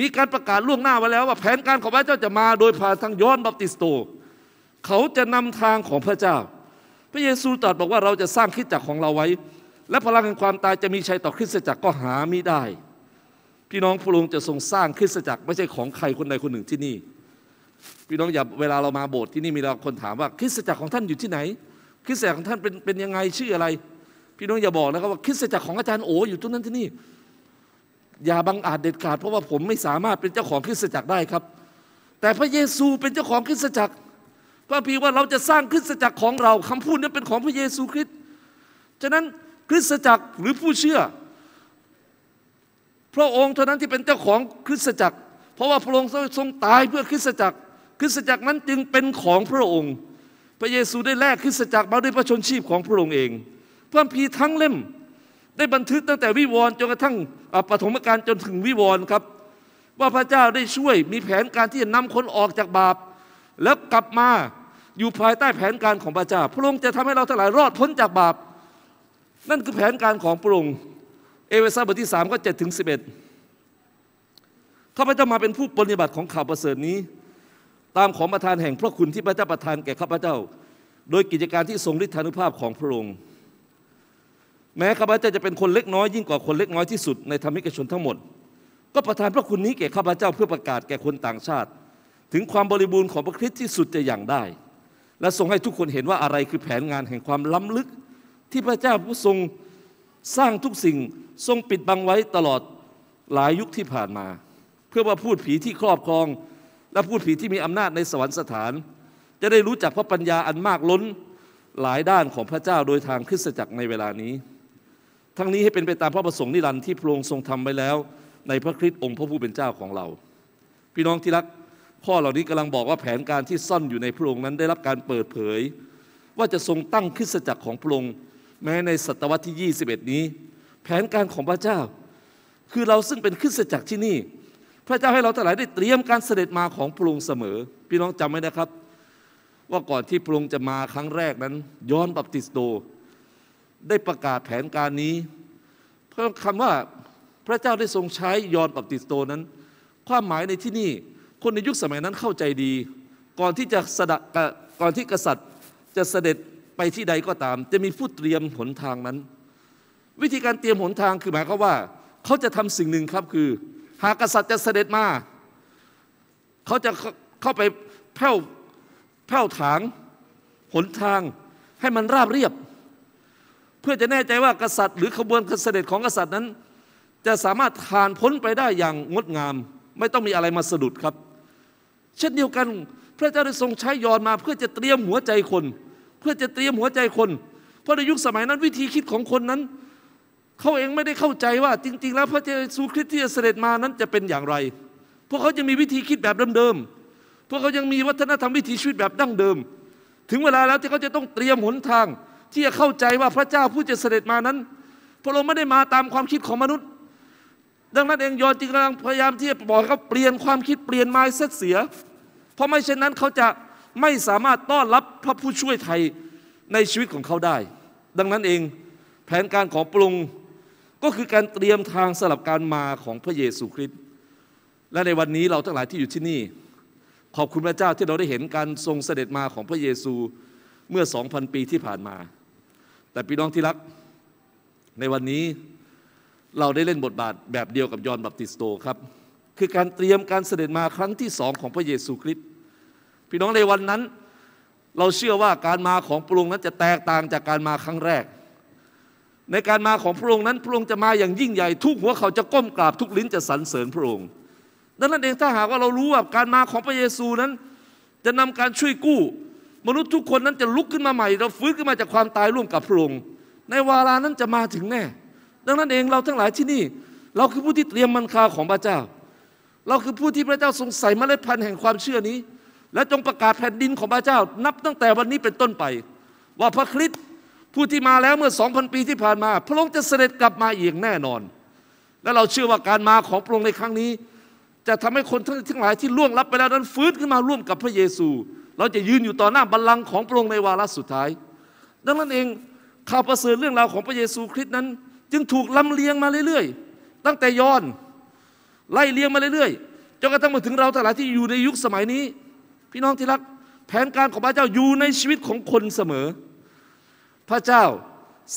มีการประกาศล่วงหน้าไว้แล้ว ว่าแผนการของพระเจ้าจะมาโดยผ่านทางย้อนบัพติสโต เขาจะนำทางของพระเจ้า พระเยซูตรัสบอกว่าเราจะสร้างคริสตจักรของเราไว้ และพลังแห่งความตายจะมีชัยต่อคริสตจักรก็หาไม่ได้ พี่น้องพระองค์จะทรงสร้างคริสตจักรไม่ใช่ของใครคนใดคนหนึ่งที่นี่พี่น้องอย่าเวลาเรามาโบสถ์ที่นี่มีเราคนถามว่า คริสตจักรของท่านอยู่ที่ไหน คริสตจักรของท่านเป็นเป็นยังไงชื่ออะไร พี่น้องอย่าบอกนะครับว่าคริสตจักรของอาจารย์โออยู่ตรงนั้นที่นี่อย่าบังอาจเด็ดขาดเพราะว่าผมไม่สามารถเป็นเจ้าของคริสตจักรได้ครับ แต่พระเยซูเป็นเจ้าของคริสตจักรพระพีว่าเราจะสร้างคริสตจักรของเราคำพูดนี้เป็นของพระเยซูคริสต์ฉะนั้นคริสตจักรหรือผู้เชื่อ พระองค์เท่านั้นที่เป็นเจ้าของคริสตจักร เพราะว่าพระองค์ทรงตายเพื่อคริสตจักรคริสตจักรนั้นจึงเป็นของพระองค์ พระเยซูได้แลกคริสตจักรมาด้วยพระชนชีพของพระองค์เองพระพีทั้งเล่มได้บันทึกตั้งแต่วิวรณ์จนกระทั่งปฐมกาลจนถึงวิวรณ์ครับ ว่าพระเจ้าได้ช่วยมีแผนการที่จะนำคนออกจากบาป แล้วกลับมาอยู่ภายใต้แผนการของพระเจ้า พระองค์จะทำให้เราทั้งหลายรอดพ้นจากบาป นั่นคือแผนการของพระองค์ เอเวซาบทที่3ก็7ถึง11ข้าพเจ้ามาเป็นผู้ปฏิบัติของข่าวประเสริฐนี้ตามของประทานแห่งพระคุณที่พระเจ้าประทานแก่ข้าพเจ้า โดยกิจการที่ทรงฤทธานุภาพของพระองค์ แม้ข้าพเจ้าจะเป็นคนเล็กน้อยยิ่งกว่าคนเล็กน้อยที่สุดในธรรมิกชนทั้งหมด ก็ประทานพระคุณนี้แก่ข้าพเจ้าเพื่อประกาศแก่คนต่างชาติ ถึงความบริบูรณ์ของพระคริสต์ที่สุดจะอย่างได้ และทรงให้ทุกคนเห็นว่าอะไรคือแผนงานแห่งความล้ำลึกที่พระเจ้าผู้ทรงสร้างทุกสิ่งทรงปิดบังไว้ตลอดหลายยุคที่ผ่านมา เพื่อว่าพูดผีที่ครอบครองและพูดผีที่มีอำนาจในสวรรคสถาน จะได้รู้จักพระปัญญาอันมากล้นหลายด้านของพระเจ้าโดยทางคริสตจักรในเวลานี้ ทั้งนี้ให้เป็นไปตามพระประสงค์นิรันดร์ที่พระองค์ทรงทำไว้แล้วในพระคริสต์องค์พระผู้เป็นเจ้าของเรา พี่น้องที่รักข้อเหล่านี้กำลังบอกว่าแผนการที่ซ่อนอยู่ในพระองค์นั้นได้รับการเปิดเผย ว่าจะทรงตั้งคริสตจักรของพระองค์แม้ในศตวรรษที่ 21 นี้ แผนการของพระเจ้า คือเราซึ่งเป็นคริสตจักรที่นี่พระเจ้าให้เราทั้งหลายได้เตรียมการเสด็จมาของพระองค์เสมอ พี่น้องจำไว้นะครับ ว่าก่อนที่พระองค์จะมาครั้งแรกนั้นย้อนบัพติสโต ได้ประกาศแผนการนี้ เพิ่มคำว่าพระเจ้าได้ทรงใช้ยอนบัพติสโตนั้น ความหมายในที่นี่คนในยุคสมัยนั้นเข้าใจดี ก่อนที่จะสดกก่อนที่กษัตริย์จะเสด็จไปที่ใดก็ตาม จะมีผู้เตรียมหนทางนั้น วิธีการเตรียมหนทางคือหมายความว่าเขาจะทำสิ่งหนึ่งครับคือหากกษัตริย์จะเสด็จมาเขาจะเข้าไปแผ่วแผ่วถางหนทางให้มันราบเรียบ เพื่อจะแน่ใจว่ากษัตริย์ หรือขบวนเสด็จของกษัตริย์นั้น จะสามารถผ่านพ้นไปได้อย่างงดงามไม่ต้องมีอะไรมาสะดุดครับ เช่นเดียวกันพระเจ้าได้ทรงใช้ยอนมา เพื่อจะเตรียมหัวใจคน เพื่อจะเตรียมหัวใจคน เพราะในยุคสมัยนั้นวิธีคิดของคนนั้นเขาเองไม่ได้เข้าใจว่าจริงๆ แล้วพระเยซูคริสต์ที่จะเสด็จมานั้นจะเป็นอย่างไร พวกเขายังมีวิธีคิดแบบเดิมๆพวกเขายังมีวัฒนธรรมวิถีชีวิตแบบดั้งเดิม ถึงเวลาแล้วที่เขาจะต้องเตรียมหนทางที่จะเข้าใจว่าพระเจ้าผู้จะเสด็จมานั้น พระองค์ไม่ได้มาตามความคิดของมนุษย์ ดังนั้นเองยอนจึงกำลังพยายาม ที่จะบอกเขาเปลี่ยนความคิดเปลี่ยนไม้เซ็เสีย เพราะไม่เช่นนั้นเขาจะไม่สามารถต้อนรับพระผู้ช่วยไทยในชีวิตของเขาได้ ดังนั้นเองแผนการของปรุงก็คือการเตรียมทางสำหรับการมาของพระเยซูคริสต์และในวันนี้เราทั้งหลายที่อยู่ที่นี่ขอบคุณพระเจ้าที่เราได้เห็นการทรงเสด็จมาของพระเยซูเมื่อ 2,000 ปีที่ผ่านมา แต่พี่น้องที่รัก ในวันนี้เราได้เล่นบทบาทแบบเดียวกับยอห์นบัพติสโตครับ คือการเตรียมการเสด็จมาครั้งที่สองของพระเยซูคริสต์พี่น้องในวันนั้นเราเชื่อว่าการมาของปรุงนั้นจะแตกต่างจากการมาครั้งแรกในการมาของพระองค์นั้นพระองค์จะมาอย่างยิ่งใหญ่ทุกหัวเขาจะก้มกราบทุกลิ้นจะสรรเสริญพระองค์ดังนั้นเองถ้าหากว่าเรารู้ว่าการมาของพระเยซูนั้นจะนำการช่วยกู้ มนุษย์ทุกคนนั้นจะลุกขึ้นมาใหม่ เราฟื้นขึ้นมาจากความตายร่วมกับพระองค์ในวารานั้นจะมาถึงแน่ดังนั้นเองเราทั้งหลายที่นี่ เราคือผู้ที่เตรียมมันคาของพระเจ้า เราคือผู้ที่พระเจ้าทรงใส่เมล็ดพันธุ์แห่งความเชื่อนี้ และจงประกาศแผ่นดินของพระเจ้านับตั้งแต่วันนี้เป็นต้นไป ว่าพระคริสต์ผู้ที่มาแล้วเมื่อ 2,000 ปีที่ผ่านมา พระองค์จะเสด็จกลับมาอีกแน่นอน และเราเชื่อว่าการมาของพระองค์ในครั้งนี้ จะทำให้คนทั้งหลายที่ล่วงลับไปแล้วนั้นฟื้นขึ้นมาร่วมกับพระเยซู เราจะยืนอยู่ต่อหน้าบัลลังก์ของพระองค์ในวาระสุดท้าย ดังนั้นเองข่าวประเสริฐเรื่องราวของพระเยซูคริสต์นั้น จึงถูกลำเลียงมาเรื่อยๆ ตั้งแต่ยอนไล่เลียงมาเรื่อยๆจนกระทั่งมาถึงเราทั้งหลายที่อยู่ในยุคสมัยนี้ พี่น้องที่รักแผนการของพระเจ้าอยู่ในชีวิตของคนเสมอพระเจ้า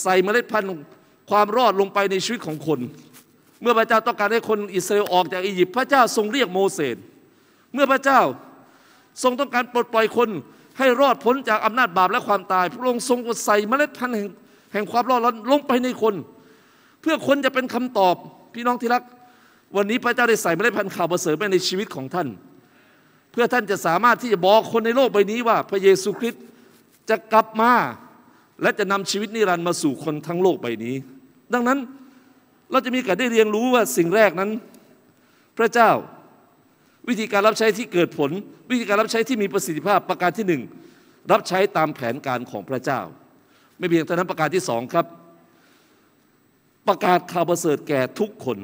ใส่เมล็ดพันธุ์ความรอดลงไปในชีวิตของคน เมื่อพระเจ้าต้องการให้คนอิสราเอลออกจากอียิปต์ พระเจ้าทรงเรียกโมเสส เมื่อพระเจ้าทรงต้องการปลดปล่อยคนให้รอดพ้นจากอำนาจบาปและความตาย พระองค์ทรงใส่เมล็ดพันธุ์แห่งความรอดลงไปในคน เพื่อคนจะเป็นคำตอบพี่น้องที่รัก วันนี้พระเจ้าได้ใส่เมล็ดพันธุ์ข่าวประเสริฐไปในชีวิตของท่าน เพื่อท่านจะสามารถที่จะบอกคนในโลกใบนี้ว่าพระเยซูคริสต์จะกลับมาและจะนำชีวิตนิรันดร์มาสู่คนทั้งโลกใบนี้ ดังนั้นเราจะมีการได้เรียนรู้ว่าสิ่งแรกนั้น พระเจ้าวิธีการรับใช้ที่เกิดผล วิธีการรับใช้ที่มีประสิทธิภาพประการที่หนึ่งรับใช้ตามแผนการของพระเจ้า ไม่เพียงเท่านั้นประการที่สองครับ ประกาศข่าวประเสริฐแก่ทุกคน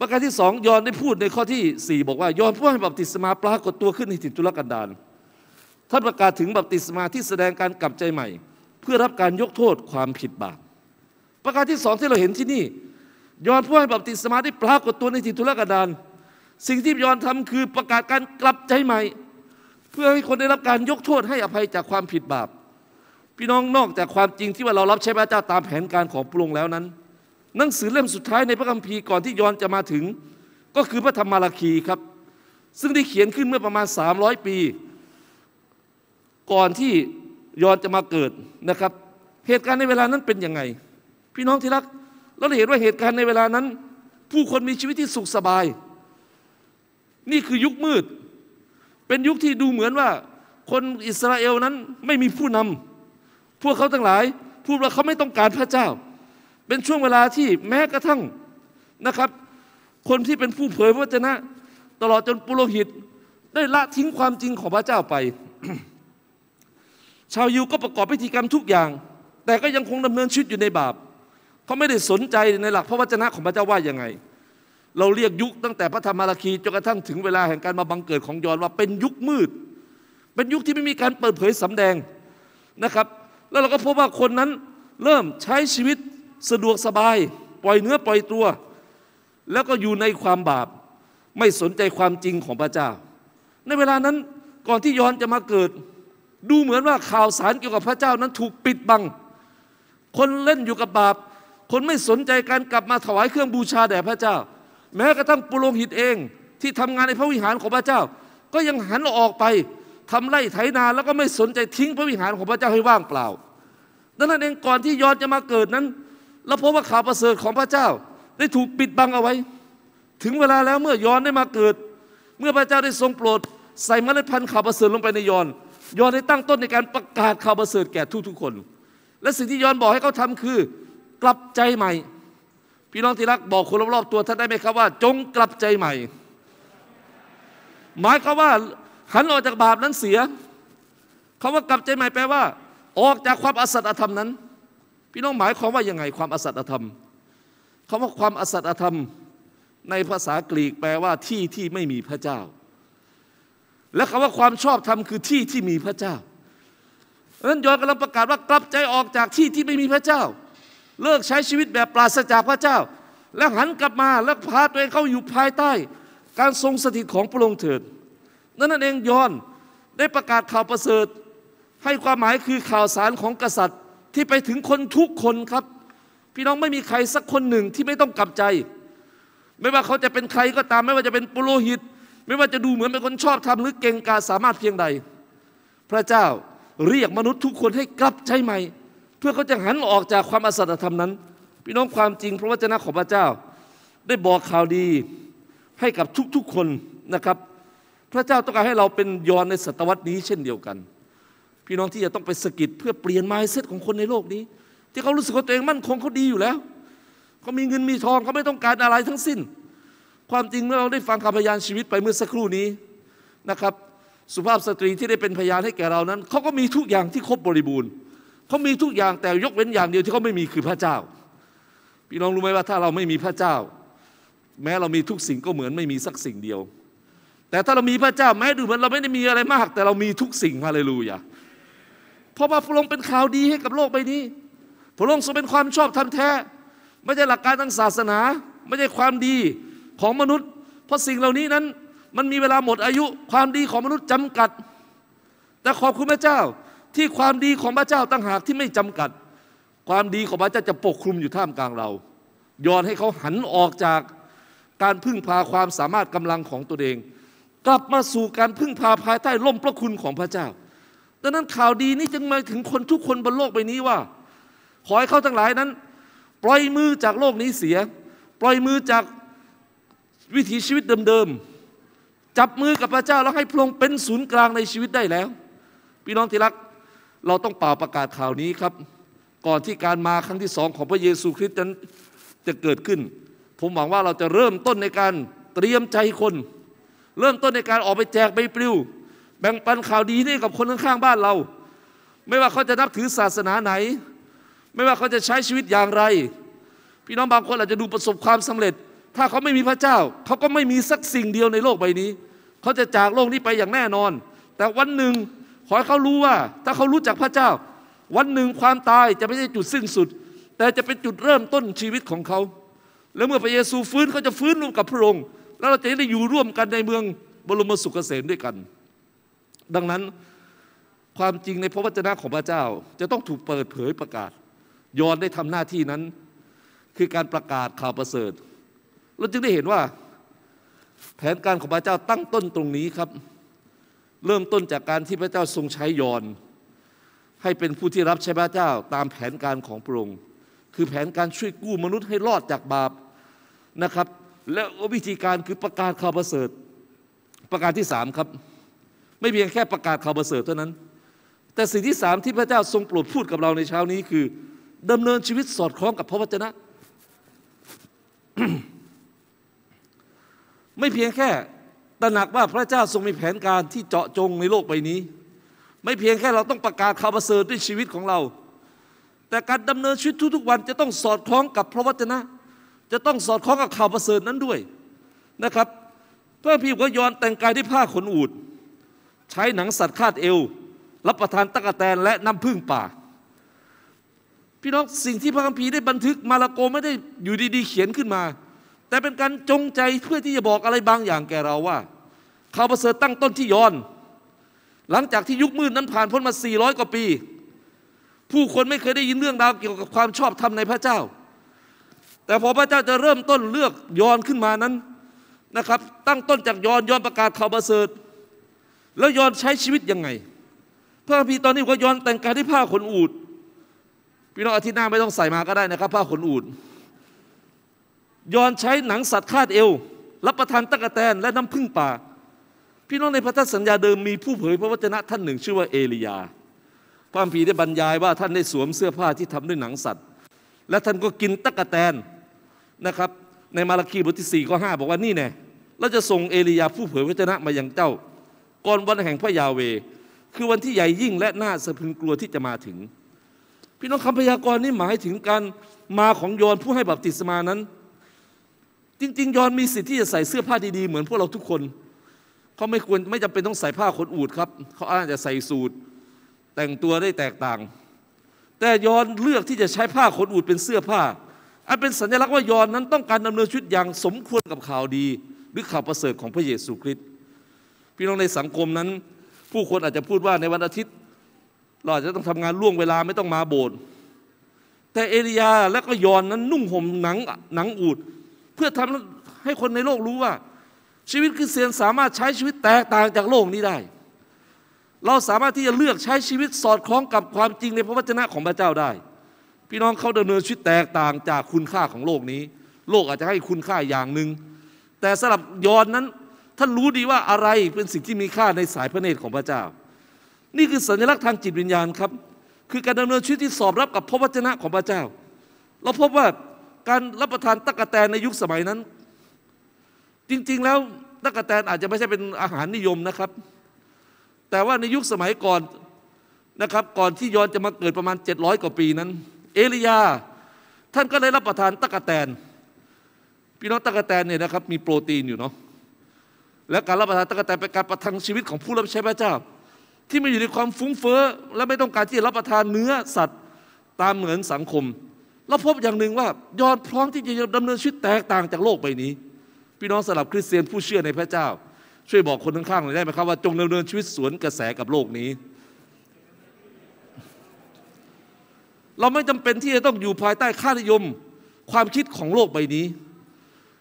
ประการที่สองยอนได้พูดในข้อที่4บอกว่า ยอนผู้ให้บัพติศมาปรากฏตัวขึ้นในถิ่นทุรกันดารท่านประกาศถึงบัพติศมาที่แสดงการกลับใจใหม่ เพื่อรับการยกโทษความผิดบาปประการที่สองที่เราเห็นที่นี่ยอนผู้ให้บัพติศมาได้ปรากฏตัวในทิทุลกดานสิ่งที่ยอนทำคือประกาศการกลับใจใหม่ เพื่อให้คนได้รับการยกโทษให้อภัยจากความผิดบาปพี่น้องนอกจากความจริงที่ว่าเรารับใช้พระเจ้าตามแผนการของพระองค์แล้วนั้น หนังสือเล่มสุดท้ายในพระคัมภีร์ก่อนที่ยอนจะมาถึงก็คือพระธรรมมาราคีครับ ซึ่งได้เขียนขึ้นเมื่อประมาณ 300 ปีก่อนที่ยอนจะมาเกิดนะครับ เหตุการณ์ในเวลานั้นเป็นยังไง พี่น้องที่รักเราเห็นว่าเหตุการณ์ในเวลานั้น ผู้คนมีชีวิตที่สุขสบาย นี่คือยุคมืด เป็นยุคที่ดูเหมือนว่า คนอิสราเอลนั้นไม่มีผู้นำพวกเขาทั้งหลายพูดว่าเขาไม่ต้องการพระเจ้า เป็นช่วงเวลาที่แม้กระทั่งนะครับ คนที่เป็นผู้เผยพระวจนะ ตลอดจนปุโรหิตได้ละทิ้งความจริงของพระเจ้าไปชาวยิวก็ประกอบพิธีกรรมทุกอย่าง แต่ก็ยังคงดำเนินชีวิตอยู่ในบาปเขาไม่ได้สนใจในหลัก พระวจนะของพระเจ้าว่ายังไง เราเรียกยุคตั้งแต่พระธรรมราคีจนกระทั่งถึงเวลาแห่งการมาบังเกิดของยอนว่าเป็นยุคมืด เป็นยุคที่ไม่มีการเปิดเผยสำแดงนะครับ แล้วเราก็พบว่าคนนั้นเริ่มใช้ชีวิตสะดวกสบายปล่อยเนื้อปล่อยตัว แล้วก็อยู่ในความบาป ไม่สนใจความจริงของพระเจ้า ในเวลานั้นก่อนที่ยอนจะมาเกิดดูเหมือนว่าข่าวสารเกี่ยวกับพระเจ้านั้นถูกปิดบัง คนเล่นอยู่กับบาป คนไม่สนใจการกลับมาถวายเครื่องบูชาแด่พระเจ้า แม้กระทั่งปุโรหิตเองที่ทำงานในพระวิหารของพระเจ้า ก็ยังหันออกไป ทำไร่ไถนาแล้วก็ไม่สนใจทิ้งพระวิหารของพระเจ้าให้ว่างเปล่าดังนั้นเองก่อนที่ยอนจะมาเกิดนั้นเราพบว่าข่าวประเสริฐของพระเจ้า ได้ถูกปิดบังเอาไว้ ถึงเวลาแล้วเมื่อยอนได้มาเกิด เมื่อพระเจ้าได้ทรงโปรด ใส่เมล็ดพันธุ์ข่าวประเสริฐลงไปในยอนยอนได้ตั้งต้นในการประกาศข่าวประเสริฐแก่ทุกๆคน และสิ่งที่ยอนบอกให้เขาทำคือ กลับใจใหม่ พี่น้องที่รักบอกคนรอบๆตัวท่านได้ไหมครับว่า จงกลับใจใหม่ หมายความว่า หันออกจากบาปนั้นเสียคาว่ากลับใจใหม่แปลว่า ออกจากความอสัตธรรมนั้น พี่น้องหมายความว่ายังไงความอสัตธรรมคาว่าความอสัตธรรม ในภาษากรีกแปลว่าที่ที่ไม่มีพระเจ้าและคำว่าความชอบธรรมคือที่ที่มีพระเจ้าดังนั้นยอนกำลังประกาศว่ากลับใจออกจากที่ที่ไม่มีพระเจ้า เลิกใช้ชีวิตแบบปราศจากพระเจ้า และหันกลับมาและพาตัวเองเข้าอยู่ภายใต้ การทรงสถิตของพระองค์เถิดนั่นเองยอนได้ประกาศข่าวประเสริฐ ให้ความหมายคือข่าวสารของกษัตริย์ ที่ไปถึงคนทุกคนครับ พี่น้องไม่มีใครสักคนหนึ่งที่ไม่ต้องกลับใจ ไม่ว่าเขาจะเป็นใครก็ตามไม่ว่าจะเป็นปุโรหิตไม่ว่าจะดูเหมือนเป็นคนชอบทมหรือเก่งกาสามารถเพียงใด พระเจ้าเรียกมนุษย์ทุกคนให้กลับใจใหม่เพื่อเขาจะหันออกจากความอสัตยธรรมนั้น พี่น้องความจริงพระวจนะของพระเจ้าได้บอกข่าวดีให้กับทุกๆคนนะครับ พระเจ้าต้องการให้เราเป็นยอนในศตวรรษนี้ เช่นเดียวกัน พี่น้องที่จะต้องไปสกิดเพื่อเปลี่ยนไมซ์เซตของคนในโลกนี้ ที่เขารู้สึกว่าตัวเองมั่นคงเขาดีอยู่แล้วเขามีเงินมีทองเขาไม่ต้องการอะไรทั้งสิ้นความจริงเมื่อเราได้ฟังคำพยานชีวิตไปเมื่อสักครู่นี้นะครับ สุภาพสตรีที่ได้เป็นพยานให้แก่เรานั้นเขาก็มีทุกอย่างที่ครบบริบูรณ์เขามีทุกอย่างแต่ยกเว้นอย่างเดียว ที่เขาไม่มีคือพระเจ้า พี่น้องรู้ไหมว่าถ้าเราไม่มีพระเจ้า แม้เรามีทุกสิ่งก็เหมือนไม่มีสักสิ่งเดียว แต่ถ้าเรามีพระเจ้าแม้ดูเหมือนเราไม่ได้มีอะไรมาก แต่เรามีทุกสิ่งมาเลยลูยาเพราะว่าพระองค์เป็นข่าวดีให้กับโลกใบนี้พระองค์ทรงเป็นความชอบธรรมแท้ ไม่ใช่หลักการทางศาสนาไม่ใช่ความดีของมนุษย์ เพราะสิ่งเหล่านี้นั้น มันมีเวลาหมดอายุ ความดีของมนุษย์จำกัด แต่ขอบคุณพระเจ้า ที่ความดีของพระเจ้าตั้งหากที่ไม่จำกัด ความดีของพระเจ้าจะปกคลุมอยู่ท่ามกลางเรายอนให้เขาหันออกจากการพึ่งพาความสามารถกำลังของตัวเอง กลับมาสู่การพึ่งพาภายใต้ล่มพระคุณของพระเจ้าดังนั้นข่าวดีนี้จึงมาถึงคนทุกคนบนโลกใบนี้ว่า ขอให้เขาทั้งหลายนั้น ปล่อยมือจากโลกนี้เสีย ปล่อยมือจากวิถีชีวิตเดิมๆ จับมือกับพระเจ้าแล้วให้พระองค์เป็นศูนย์กลางในชีวิตได้แล้ว พี่น้องที่รักเราต้องเป่าประกาศข่าวนี้ครับ ก่อนที่การมาครั้งที่สองของพระเยซูคริสต์นั้นจะเกิดขึ้น ผมหวังว่าเราจะเริ่มต้นในการเตรียมใจคน เริ่มต้นในการออกไปแจกใบปลิว แบ่งปันข่าวดีนี่กับคนข้างๆบ้านเรา ไม่ว่าเขาจะนับถือศาสนาไหน ไม่ว่าเขาจะใช้ชีวิตอย่างไร พี่น้องบางคนอาจจะดูประสบความสำเร็จถ้าเขาไม่มีพระเจ้า เขาก็ไม่มีสักสิ่งเดียวในโลกใบนี้ เขาจะจากโลกนี้ไปอย่างแน่นอน แต่วันหนึ่งขอให้เขารู้ว่าถ้าเขารู้จักพระเจ้า วันหนึ่งความตายจะไม่ใช่จุดสิ้นสุด แต่จะเป็นจุดเริ่มต้นชีวิตของเขา แล้วเมื่อพระเยซูฟื้นเขาจะฟื้นร่วมกับพระองค์แล้วเราจะได้อยู่ร่วมกันในเมืองบรมสุขเกษมด้วยกัน ดังนั้นความจริงในพระวจนะของพระเจ้า จะต้องถูกเปิดเผยประกาศยอนได้ทำหน้าที่นั้น คือการประกาศข่าวประเสริฐเราจึงได้เห็นว่า แผนการของพระเจ้าตั้งต้นตรงนี้ครับ เริ่มต้นจากการที่พระเจ้าทรงใช้ยอนให้เป็นผู้ที่รับใช้พระเจ้าตามแผนการของพระองค์คือแผนการช่วยกู้มนุษย์ให้รอดจากบาปนะครับ แล้ววิธีการคือประกาศข่าวประเสริฐประการที่สามครับ ไม่เพียงแค่ประกาศข่าวประเสริฐเท่านั้น แต่สิ่งที่สามที่พระเจ้าทรงโปรดพูดกับเราในเช้านี้คือดำเนินชีวิตสอดคล้องกับพระวจนะไม่เพียงแค่ตระหนักว่าพระเจ้าทรงมีแผนการที่เจาะจงในโลกใบนี้ ไม่เพียงแค่เราต้องประกาศข่าวประเสริฐด้วยชีวิตของเรา แต่การดำเนินชีวิตทุกๆ วันจะต้องสอดคล้องกับพระวจนะ จะต้องสอดคล้องกับข่าวประเสริฐนั้นด้วยนะครับเพื่อพี่ก็ย้อนแต่งกายด้วยผ้าขนอูดใช้หนังสัตว์คาดเอว รับประทานตะกแตนและน้ำพึ่งป่า พี่น้องสิ่งที่พระคัมภีร์ได้บันทึกมาระโกไม่ได้อยู่ดีๆเขียนขึ้นมาแต่เป็นการจงใจเพื่อที่จะบอกอะไรบางอย่างแก่เราว่าข่าวประเสริฐตั้งต้นที่ยอน หลังจากที่ยุคมืดนั้นผ่านพ้นมา 400กว่าปี ผู้คนไม่เคยได้ยินเรื่องราวเกี่ยวกับความชอบธรรมในพระเจ้า แต่พอพระเจ้าจะเริ่มต้นเลือกยอนขึ้นมานั้นนะครับ ตั้งต้นจากยอนยอนประกาศข่าวประเสริฐแล้วยอนใช้ชีวิตยังไงพระคัมภีร์ตอนนี้ว่ายอนแต่งกายด้วยผ้าขนอูดพี่น้องอาทิตย์หน้าไม่ต้องใส่มาก็ได้นะครับ ผ้าขนอูดยอนใช้หนังสัตว์คาดเอวรับประทานตะกะแตนและน้ำพึ่งป่า พี่น้องในพันธสัญญาเดิมมีผู้เผยพระวจนะท่านหนึ่งชื่อว่าเอลียาพระอัมพีได้บรรยายว่าท่านได้สวมเสื้อผ้าที่ทำด้วยหนังสัตว์ และท่านก็กินตะกะแตนนะครับในมาราคีบทที่4ข้อาบอกว่านี่แน่เราจะส่งเอลียาผู้เผยพระวจนะมายังเจ้าก่อนวันแห่งพระยาเวคือวันที่ใหญ่ยิ่งและน่าสะพึงกลัวที่จะมาถึง พี่น้องคำพยากรณ์นี้หมายถึงการมาของโยนผู้ให้บัพติศมานั้นจริง ๆ ยอนมีสิทธิ์ที่จะใส่เสื้อผ้าดี ๆ เหมือนพวกเราทุกคน เขาไม่ควรไม่จำเป็นต้องใส่ผ้าขนอูดครับ เขาอาจจะใส่สูทแต่งตัวได้แตกต่าง แต่ยอนเลือกที่จะใช้ผ้าขนอูดเป็นเสื้อผ้า อันเป็นสัญลักษณ์ว่ายอนนั้นต้องการดำเนินชุดอย่างสมควรกับข่าวดี หรือข่าวประเสริฐของพระเยซูคริสต์พี่น้องในสังคมนั้น ผู้คนอาจจะพูดว่าในวันอาทิตย์ เราอาจจะต้องทำงานล่วงเวลาไม่ต้องมาโบสถ์แต่เอลียาและก็ยอนนั้นนุ่งห่มหนังหนังอูดเพื่อทำให้คนในโลกรู้ว่า ชีวิตคริสเตียนสามารถใช้ชีวิตแตกต่างจากโลกนี้ได้ เราสามารถที่จะเลือกใช้ชีวิตสอดคล้องกับความจริงในพระวจนะของพระเจ้าได้ พี่น้องเขาดำเนินชีวิตแตกต่างจากคุณค่าของโลกนี้ โลกอาจจะให้คุณค่าอย่างหนึ่งแต่สำหรับยอนนั้นท่านรู้ดีว่าอะไรเป็นสิ่งที่มีค่าในสายพระเนตรของพระเจ้า นี่คือสัญลักษณ์ทางจิตวิญญาณครับคือการดำเนินชีวิตที่สอบรับกับพระวจนะของพระเจ้า เราพบว่าการรับประทานตะกะแตนในยุคสมัยนั้น จริงๆแล้วตะกะแตนอาจจะไม่ใช่เป็นอาหารนิยมนะครับ แต่ว่าในยุคสมัยก่อนนะครับก่อนที่ยอนจะมาเกิดประมาณ 700กว่าปีนั้น เอลียา ท่านก็ได้รับประทานตะกะแตนพี่น้องตะกะแตนเนี่ยนะครับมีโปรตีนอยู่เนาะและการรับประทานตะกะแตนเป็นการประทังชีวิตของผู้รับใช้พระเจ้า ที่ไม่อยู่ในความฟุ้งเฟ้อและไม่ต้องการที่จะรับประทานเนื้อสัตว์ตามเหมือนสังคมเราพบอย่างหนึ่งว่า ยอนพร้อมที่จะดำเนินชีวิตแตกต่างจากโลกใบนี้ พี่น้องสำหรับคริสเตียนผู้เชื่อในพระเจ้า ช่วยบอกคนข้างๆหน่อยได้ไหมครับว่า จงดำเนินชีวิตสวนกระแสกับโลกนี้ เราไม่จำเป็นที่จะต้องอยู่ภายใต้ค่านิยมความคิดของโลกใบนี้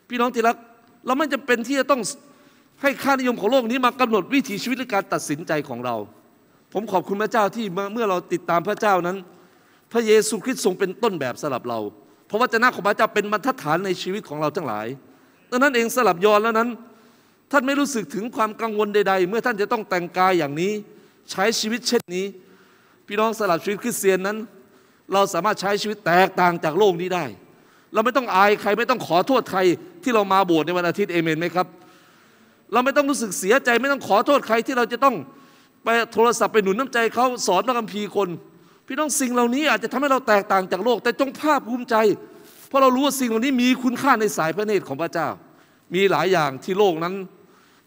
พี่น้องที่รักเราไม่จำเป็นที่จะต้องให้ค่านิยมของโลกนี้มากำหนดวิถีชีวิตและการตัดสินใจของเรา ผมขอบคุณพระเจ้าที่เมื่อเราติดตามพระเจ้านั้นพระเยซูคริสต์ทรงเป็นต้นแบบสำหรับเรา เพราะวจนะของพระเจ้าเป็นบรรทัดฐานในชีวิตของเราทั้งหลายดังนั้นเองสำหรับยอนแล้วนั้นท่านไม่รู้สึกถึงความกังวลใด ๆ เมื่อท่านจะต้องแต่งกายอย่างนี้ใช้ชีวิตเช่นนี้ พี่น้องสำหรับชีวิตคริสเตียนนั้น เราสามารถใช้ชีวิตแตกต่างจากโลกนี้ได้ เราไม่ต้องอายใครไม่ต้องขอโทษใครที่เรามาบวชในวันอาทิตย์เอเมนไหมครับ เราไม่ต้องรู้สึกเสียใจ ไม่ต้องขอโทษใครที่เราจะต้องไปโทรศัพท์ไปหนุนน้ำใจเขาสอนพระคัมภีร์คนพี่น้องสิ่งเหล่านี้อาจจะทำให้เราแตกต่างจากโลก แต่จงภาคภูมิใจ เพราะเรารู้ว่าสิ่งเหล่านี้มีคุณค่าในสายพระเนตรของพระเจ้า มีหลายอย่างที่โลกนั้น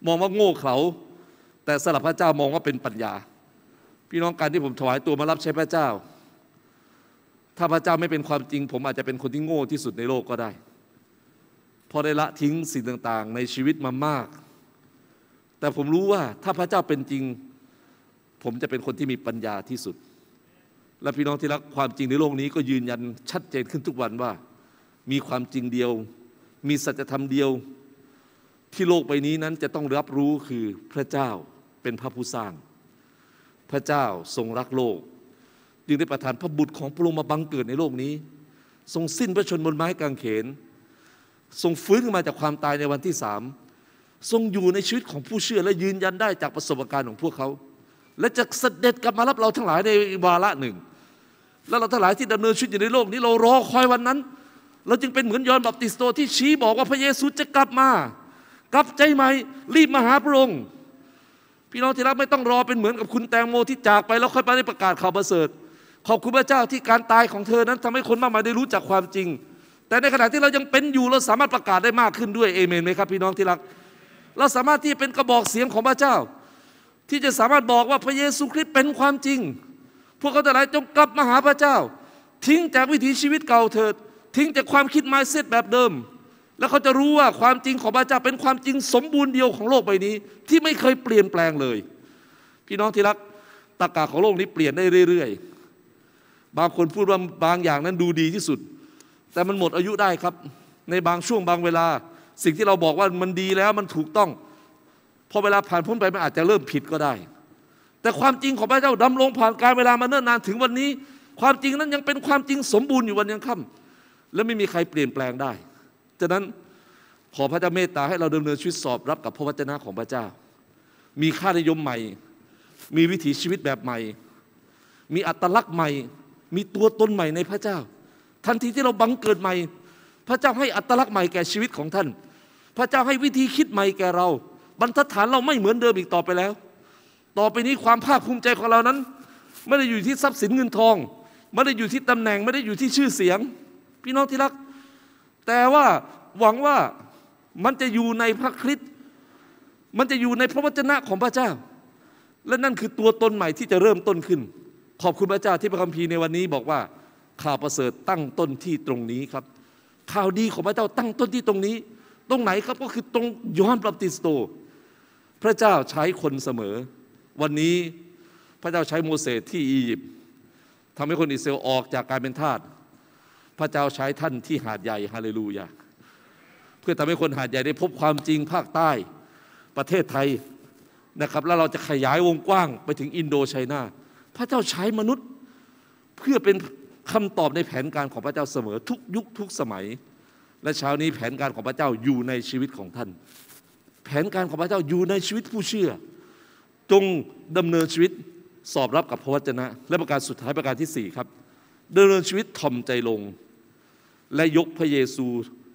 มองว่าโง่เขลาแต่สำหรับพระเจ้ามองว่าเป็นปัญญา พี่น้องการที่ผมถวายตัวมารับใช้พระเจ้า ถ้าพระเจ้าไม่เป็นความจริง ผมอาจจะเป็นคนที่โง่ที่สุดในโลกก็ได้ พอได้ละทิ้งสิ่งต่างๆ ในชีวิตมามาก แต่ผมรู้ว่าถ้าพระเจ้าเป็นจริง ผมจะเป็นคนที่มีปัญญาที่สุดและพี่น้องที่รักความจริงในโลกนี้ก็ยืนยันชัดเจนขึ้นทุกวันว่า มีความจริงเดียว มีสัจธรรมเดียวที่โลกใบนี้นั้นจะต้องรับรู้คือพระเจ้าเป็นพระผู้สร้าง พระเจ้าทรงรักโลก จึงได้ประทานพระบุตรของพระองค์มาบังเกิดในโลกนี้ ทรงสิ้นพระชนม์บนไม้กางเขน ทรงฟื้นขึ้นมาจากความตายในวันที่สามทรงอยู่ในชีวิตของผู้เชื่อและยืนยันได้จากประสบการณ์ของพวกเขาและจะเสด็จกลับมารับเราทั้งหลายในวาระหนึ่ง และเราทั้งหลายที่ดำเนินชีวิตอยู่ในโลกนี้เรารอคอยวันนั้น เราจึงเป็นเหมือนยอนบัพติสโตที่ชี้บอกว่าพระเยซูจะกลับมากลับใจใหม่รีบมาหาพระองค์พี่น้องที่รักไม่ต้องรอเป็นเหมือนกับคุณแตงโมที่จากไปแล้วค่อยไปได้ประกาศข่าวประเสริฐขอบคุณพระเจ้าที่การตายของเธอนั้นทำให้คนมากมายได้รู้จักความจริง แต่ในขณะที่เรายังเป็นอยู่เราสามารถประกาศได้มากขึ้นด้วยเอเมนไหมครับพี่น้องที่รักเราสามารถที่เป็นกระบอกเสียงของพระเจ้าที่จะสามารถบอกว่าพระเยซูคริสต์เป็นความจริง พวกเขาแต่ละจงกลับมาหาพระเจ้า ทิ้งจากวิถีชีวิตเก่าเถิด ทิ้งจากความคิดมายเซตแบบเดิม แล้วเขาจะรู้ว่าความจริงของพระเจ้าเป็นความจริงสมบูรณ์เดียวของโลกใบนี้ ที่ไม่เคยเปลี่ยนแปลงเลย พี่น้องที่รักตากาของโลกนี้เปลี่ยนได้เรื่อยๆ บางคนพูดว่าบางอย่างนั้นดูดีที่สุด แต่มันหมดอายุได้ครับในบางช่วงบางเวลา สิ่งที่เราบอกว่ามันดีแล้วมันถูกต้องพอเวลาผ่านพ้นไปมันอาจจะเริ่มผิดก็ได้ แต่ความจริงของพระเจ้าดำรงผ่านการเวลามาเนิ่นนานถึงวันนี้ ความจริงนั้นยังเป็นความจริงสมบูรณ์อยู่วันยังค่ำและไม่มีใครเปลี่ยนแปลงได้ฉะนั้นขอพระเจ้าเมตตา ให้เราดำเนินชีวิตสอบรับกับพระวจนะของพระเจ้า มีค่านิยมใหม่ มีวิถีชีวิตแบบใหม่ มีอัตลักษณ์ใหม่ มีตัวตนใหม่ในพระเจ้า ทันทีที่เราบังเกิดใหม่ พระเจ้าให้อัตลักษณ์ใหม่แก่ชีวิตของท่าน พระเจ้าให้วิธีคิดใหม่แก่เราบรรทัดฐานเราไม่เหมือนเดิมอีกต่อไปแล้ว ต่อไปนี้ความภาคภูมิใจของเรานั้น ไม่ได้อยู่ที่ทรัพย์สินเงินทองไม่ได้อยู่ที่ตำแหน่งไม่ได้อยู่ที่ชื่อเสียง พี่น้องที่รัก แต่ว่าหวังว่ามันจะอยู่ในพระคริสต์มันจะอยู่ในพระวจนะของพระเจ้า และนั่นคือตัวตนใหม่ที่จะเริ่มต้นขึ้น ขอบคุณพระเจ้าที่พระคัมภีร์ในวันนี้บอกว่าข่าวประเสริฐตั้งต้นที่ตรงนี้ครับข่าวดีของพระเจ้าตั้งต้นที่ตรงนี้ ตรงไหนครับก็คือตรงยอห์นปรับติสโตพระเจ้าใช้คนเสมอ วันนี้พระเจ้าใช้โมเสสที่อียิปต์ทำให้คนอิสราเอลออกจากการเป็นทาสพระเจ้าใช้ท่านที่หาดใหญ่ฮาเลลูยา เพื่อทำให้คนหาดใหญ่ได้พบความจริงภาคใต้ประเทศไทยนะครับ แล้วเราจะขยายวงกว้างไปถึงอินโดไชน่าพระเจ้าใช้มนุษย์เพื่อเป็นคำตอบในแผนการของพระเจ้าเสมอทุกยุคทุกสมัย และเช้านี้แผนการของพระเจ้าอยู่ในชีวิตของท่านแผนการของพระเจ้าอยู่ในชีวิตผู้เชื่อจงดำเนินชีวิตสอบรับกับพระวจนะ และประการสุดท้ายประการที่ 4 ครับดำเนินชีวิตถ่อมใจลง และยกพระเยซู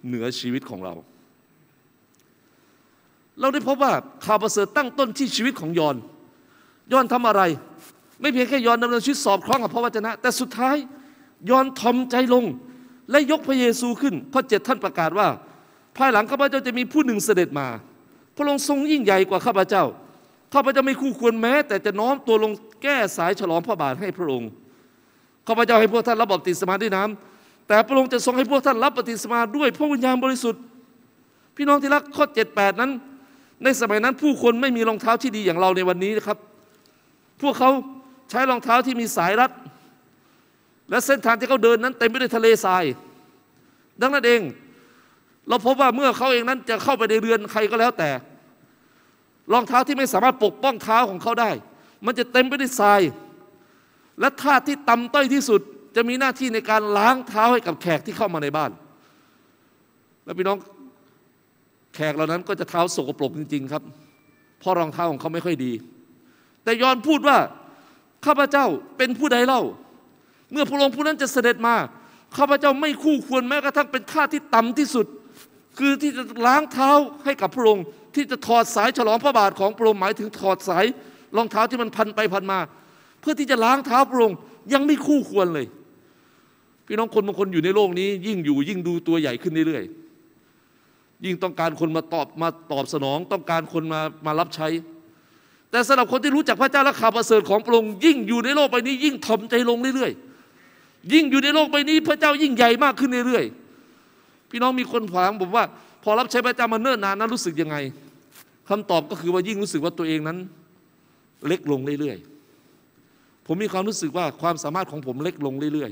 เหนือชีวิตของเรา เราได้พบว่าข่าวประเสริฐตั้งต้นที่ชีวิตของยอนยอนทำอะไรไม่เพียงแค่ยอนดำเนินชีวิตสอบคล้องกับพระวจนะ แต่สุดท้ายยอนทอมใจลง และยกพระเยซูขึ้นข้อเจ็ดท่านประกาศว่าภายหลังข้าพเจ้าจะมีผู้หนึ่งเสด็จมาพระองค์ทรงยิ่งใหญ่กว่าข้าพเจ้า ข้าพเจ้าไม่คู่ควรแม้ แต่จะน้อมตัวลงแก้สายฉลองพระบาทให้พระองค์ ข้าพเจ้าให้พวกท่านรับบัพติศมาด้วยน้ำ แต่พระองค์จะทรงให้พวกท่านรับบัพติศมาด้วยพระวิญญาณบริสุทธิ์ พี่น้องที่รักข้อ7ดนั้น ในสมัยนั้นผู้คนไม่มีรองเท้าที่ดีอย่างเราในวันนี้นะครับ พวกเขาใช้รองเท้าที่มีสายรัด และเส้นทางที่เขาเดินนั้นเต็มไปด้วยทะเลทราย ดังนั้นเองเราพบว่าเมื่อเขาเองนั้นจะเข้าไปในเรือนใครก็แล้วแต่ รองเท้าที่ไม่สามารถปกป้องเท้าของเขาได้ มันจะเต็มไปด้วยทรายและท่าที่ต่ำต้อยที่สุด จะมีหน้าที่ในการล้างเท้าให้กับแขกที่เข้ามาในบ้าน แล้วพี่น้องแขกเหล่านั้นก็จะเท้าสกปรกจริง ๆครับเพราะรองเท้าของเขาไม่ค่อยดี แต่ยอนพูดว่าข้าพเจ้าเป็นผู้ใดเล่า เมื่อพระองค์ผู้นั้นจะเสด็จมาข้าพเจ้าไม่คู่ควรแม้กระทั่งเป็นท่าที่ต่ำที่สุดคือที่จะล้างเท้าให้กับพระองค์ที่จะถอดสายฉลองพระบาทของพระองค์หมายถึงถอดสายรองเท้าที่มันพันไปพันมาเพื่อที่จะล้างเท้าพระองค์ยังไม่คู่ควรเลย พี่น้องคนบางคนอยู่ในโลกนี้ ยิ่งอยู่ยิ่งดูตัวใหญ่ขึ้นเรื่อยๆยิ่งต้องการคนมาตอบมาตอบสนองต้องการคนมามารับใช้ แต่สำหรับคนที่รู้จักพระเจ้าและข่าวประเสริฐของพระองค์ยิ่งอยู่ในโลกใบนี้ ยิ่งถ่อมใจลงเรื่อยๆยิ่งอยู่ในโลกใบนี้ พระเจ้ายิ่งใหญ่มากขึ้นเรื่อยๆพี่น้องมีคนถามผมว่า พอรับใช้พระเจ้ามาเนิ่นนานนั้นรู้สึกยังไง คำตอบก็คือว่ายิ่งรู้สึกว่าตัวเองนั้น เล็กลงเรื่อยๆผมมีความรู้สึกว่าความสามารถของผมเล็กลงเรื่อย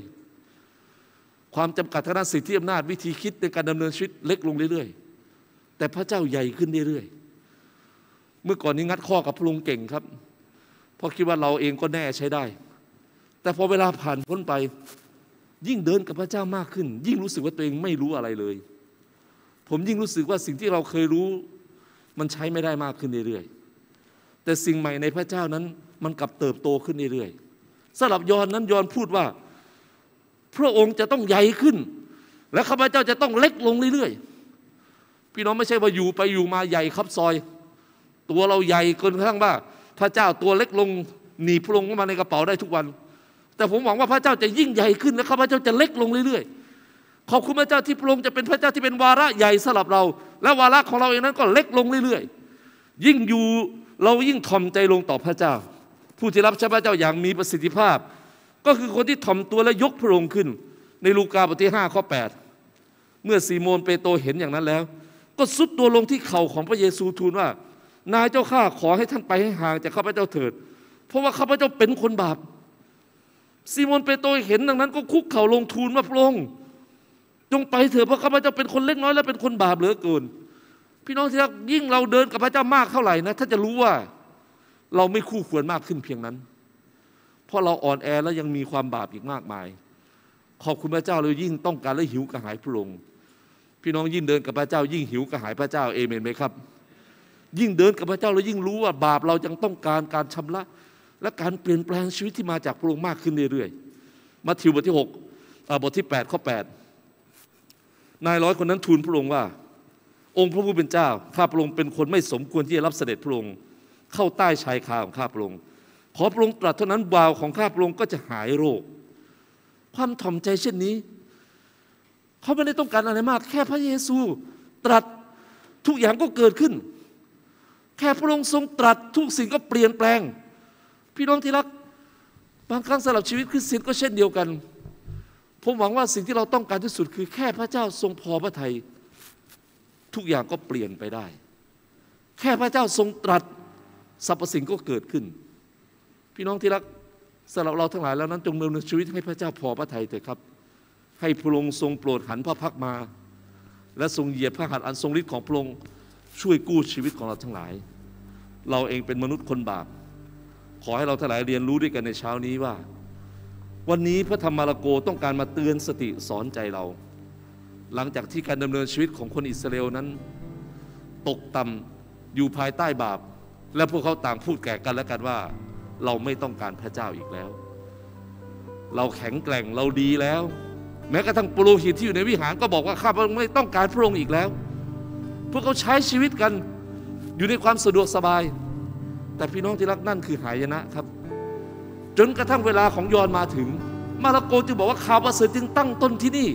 ๆความจำกัดทางด้านสิทธิอำนาจวิธีคิดในการดำเนินชีวิตเล็กลงเรื่อยๆ แต่พระเจ้าใหญ่ขึ้นเรื่อยๆเมื่อก่อนนี้งัดข้อกับพระองค์เก่งครับเพราะคิดว่าเราเองก็แน่ใช้ได้ แต่พอเวลาผ่านพ้นไปยิ่งเดินกับพระเจ้ามากขึ้น ยิ่งรู้สึกว่าตัวเองไม่รู้อะไรเลย ผมยิ่งรู้สึกว่าสิ่งที่เราเคยรู้ มันใช้ไม่ได้มากขึ้นเรื่อยๆแต่สิ่งใหม่ในพระเจ้านั้นมันกลับเติบโตขึ้นเรื่อยๆสำหรับยอนนั้นยอนพูดว่า พระองค์จะต้องใหญ่ขึ้น และข้าพเจ้าจะต้องเล็กลงเรื่อยๆ พี่น้องไม่ใช่ว่าอยู่ไปอยู่มาใหญ่ครับซอย ตัวเราใหญ่เกินกระทั่งว่าพระเจ้าตัวเล็กลงหนีพระองค์เข้ามาในกระเป๋าได้ทุกวันแต่ผมหวังว่าพระเจ้าจะยิ่งใหญ่ขึ้นและข้าพเจ้าจะเล็กลงเรื่อยๆขอบคุณพระเจ้าที่พระองค์จะเป็นพระเจ้าที่เป็นวาระใหญ่สำหรับเรา และวาระของเราเองนั้นก็เล็กลงเรื่อยๆ ยิ่งอยู่เรายิ่งถ่อมใจลงต่อพระเจ้า ผู้ที่รับใช้พระเจ้าอย่างมีประสิทธิภาพ ก็คือคนที่ถ่อมตัวและยกพระองค์ขึ้น ในลูกาบทที่5ข้อ 8 เมื่อซีโมนเปโตรเห็นอย่างนั้นแล้ว ก็ซุดตัวลงที่เข่าของพระเยซูทูลว่า นายเจ้าข้าขอให้ท่านไปให้ห่างจากข้าพเจ้าเถิด เพราะว่าข้าพเจ้าเป็นคนบาปซีมอนเปโตรเห็นดังนั้นก็คุกเข่าลงทูลว่าพระองค์จงไปเถอะเพราะข้าพเจ้าเป็นคนเล็กน้อยและเป็นคนบาปเหลือเกิน พี่น้องที่รักยิ่งเราเดินกับพระเจ้ามากเท่าไหร่นะถ้าจะรู้ว่า เราไม่คู่ควรมากขึ้นเพียงนั้น เพราะเราอ่อนแอและยังมีความบาปอีกมากมาย ขอบคุณพระเจ้าเรายิ่งต้องการและหิวกระหายพระองค์ พี่น้องยิ่งเดินกับพระเจ้ายิ่งหิวกระหายพระเจ้าเอเมนไหมครับ ยิ่งเดินกับพระเจ้าเรายิ่งรู้ว่าบาปเรายังต้องการการชำระและการเปลี่ยนแปลงชีวิตที่มาจากพระองค์มากขึ้นเรื่อยๆมัทธิวบทที่6บทที่8ข้อ8นายร้อยคนนั้นทูลพระองค์ว่า องค์พระผู้เป็นเจ้า ข้าพระองค์เป็นคนไม่สมควรที่จะรับเสด็จพระองค์ เข้าใต้ชายคาของข้าพระองค์ขอพระองค์ตรัสเท่านั้นบ่าวของข้าพระองค์ก็จะหายโรค ความถ่อมใจเช่นนี้ เขาไม่ได้ต้องการอะไรมาก แค่พระเยซู ตรัส ทุกอย่างก็เกิดขึ้น แค่พระองค์ทรง ตรัสทุกสิ่งก็เปลี่ยนแปลงพี่น้องที่รักบางครั้งสำหรับชีวิตคริสเตียนก็เช่นเดียวกัน ผมหวังว่าสิ่งที่เราต้องการที่สุดคือแค่พระเจ้าทรงพอพระทัยทุกอย่างก็เปลี่ยนไปได้ แค่พระเจ้าทรงตรัสสรรพสิ่งก็เกิดขึ้น พี่น้องที่รักสำหรับเราทั้งหลายแล้วนั้นจงดำเนินชีวิตให้พระเจ้าพอพระทัยเถอะครับ ให้พระองค์ทรงโปรดหันพระพักมา และทรงเหยียบพระหัตถ์อันทรงฤทธิ์ของพระองค์ช่วยกู้ชีวิตของเราทั้งหลาย เราเองเป็นมนุษย์คนบาปขอให้เราทั้งหลายเรียนรู้ด้วยกันในเช้านี้ว่า วันนี้พระธรรมมาระโกต้องการมาเตือนสติสอนใจเรา หลังจากที่การดำเนินชีวิตของคนอิสราเอลนั้น ตกต่ำอยู่ภายใต้บาป และพวกเขาต่างพูดแก่กันและกันว่าเราไม่ต้องการพระเจ้าอีกแล้ว เราแข็งแกร่งเราดีแล้ว แม้กระทั่งปุโรหิตที่อยู่ในวิหารก็บอกว่าข้าพระองค์ไม่ต้องการพระองค์อีกแล้ว พวกเขาใช้ชีวิตกันอยู่ในความสะดวกสบายแต่พี่น้องที่รักนั่นคือหายนะครับจนกระทั่งเวลาของยอนมาถึง มาระโกจึงบอกว่าข่าวประเสริฐจึงตั้งต้นที่นี่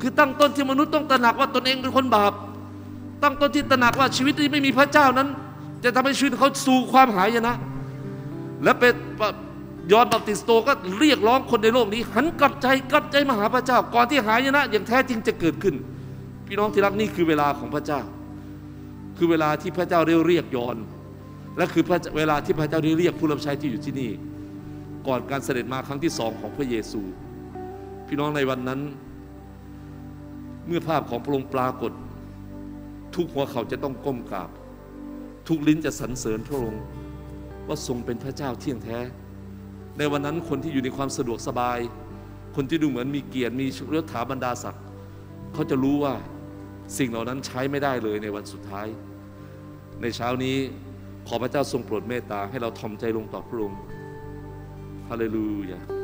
คือตั้งต้นที่มนุษย์ต้องตระหนักว่าตนเองเป็นคนบาป ตั้งต้นที่ตระหนักว่าชีวิตที่ไม่มีพระเจ้านั้น จะทำให้ชีวิตเขาสู่ความหายนะ และเป็นยอนบัพติสโตก็เรียกร้องคนในโลกนี้ หันกลับใจกลับใจมาหาพระเจ้าก่อนที่หายนะ อย่างแท้จริงจะเกิดขึ้น พี่น้องที่รักนี่คือเวลาของพระเจ้า คือเวลาที่พระเจ้าเรียกยอนและคือเวลาที่พระเจ้าได้เรียกผู้รับใช้ที่อยู่ที่นี่ ก่อนการเสด็จมาครั้งที่สองของพระเยซู พี่น้องในวันนั้น เมื่อภาพของพระองค์ปรากฏ ทุกหัวเขาจะต้องก้มกราบทุกลิ้นจะสรรเสริญพระองค์ว่าทรงเป็นพระเจ้าเที่ยงแท้ ในวันนั้นคนที่อยู่ในความสะดวกสบาย คนที่ดูเหมือนมีเกียรติมียศถาบรรดาศักดิ์เขาจะรู้ว่าสิ่งเหล่านั้นใช้ไม่ได้เลยในวันสุดท้าย ในเช้านี้ขอพระเจ้าทรงโปรดเมตตาให้เราทอมใจลงต่อพระองค์ฮาเลลูยา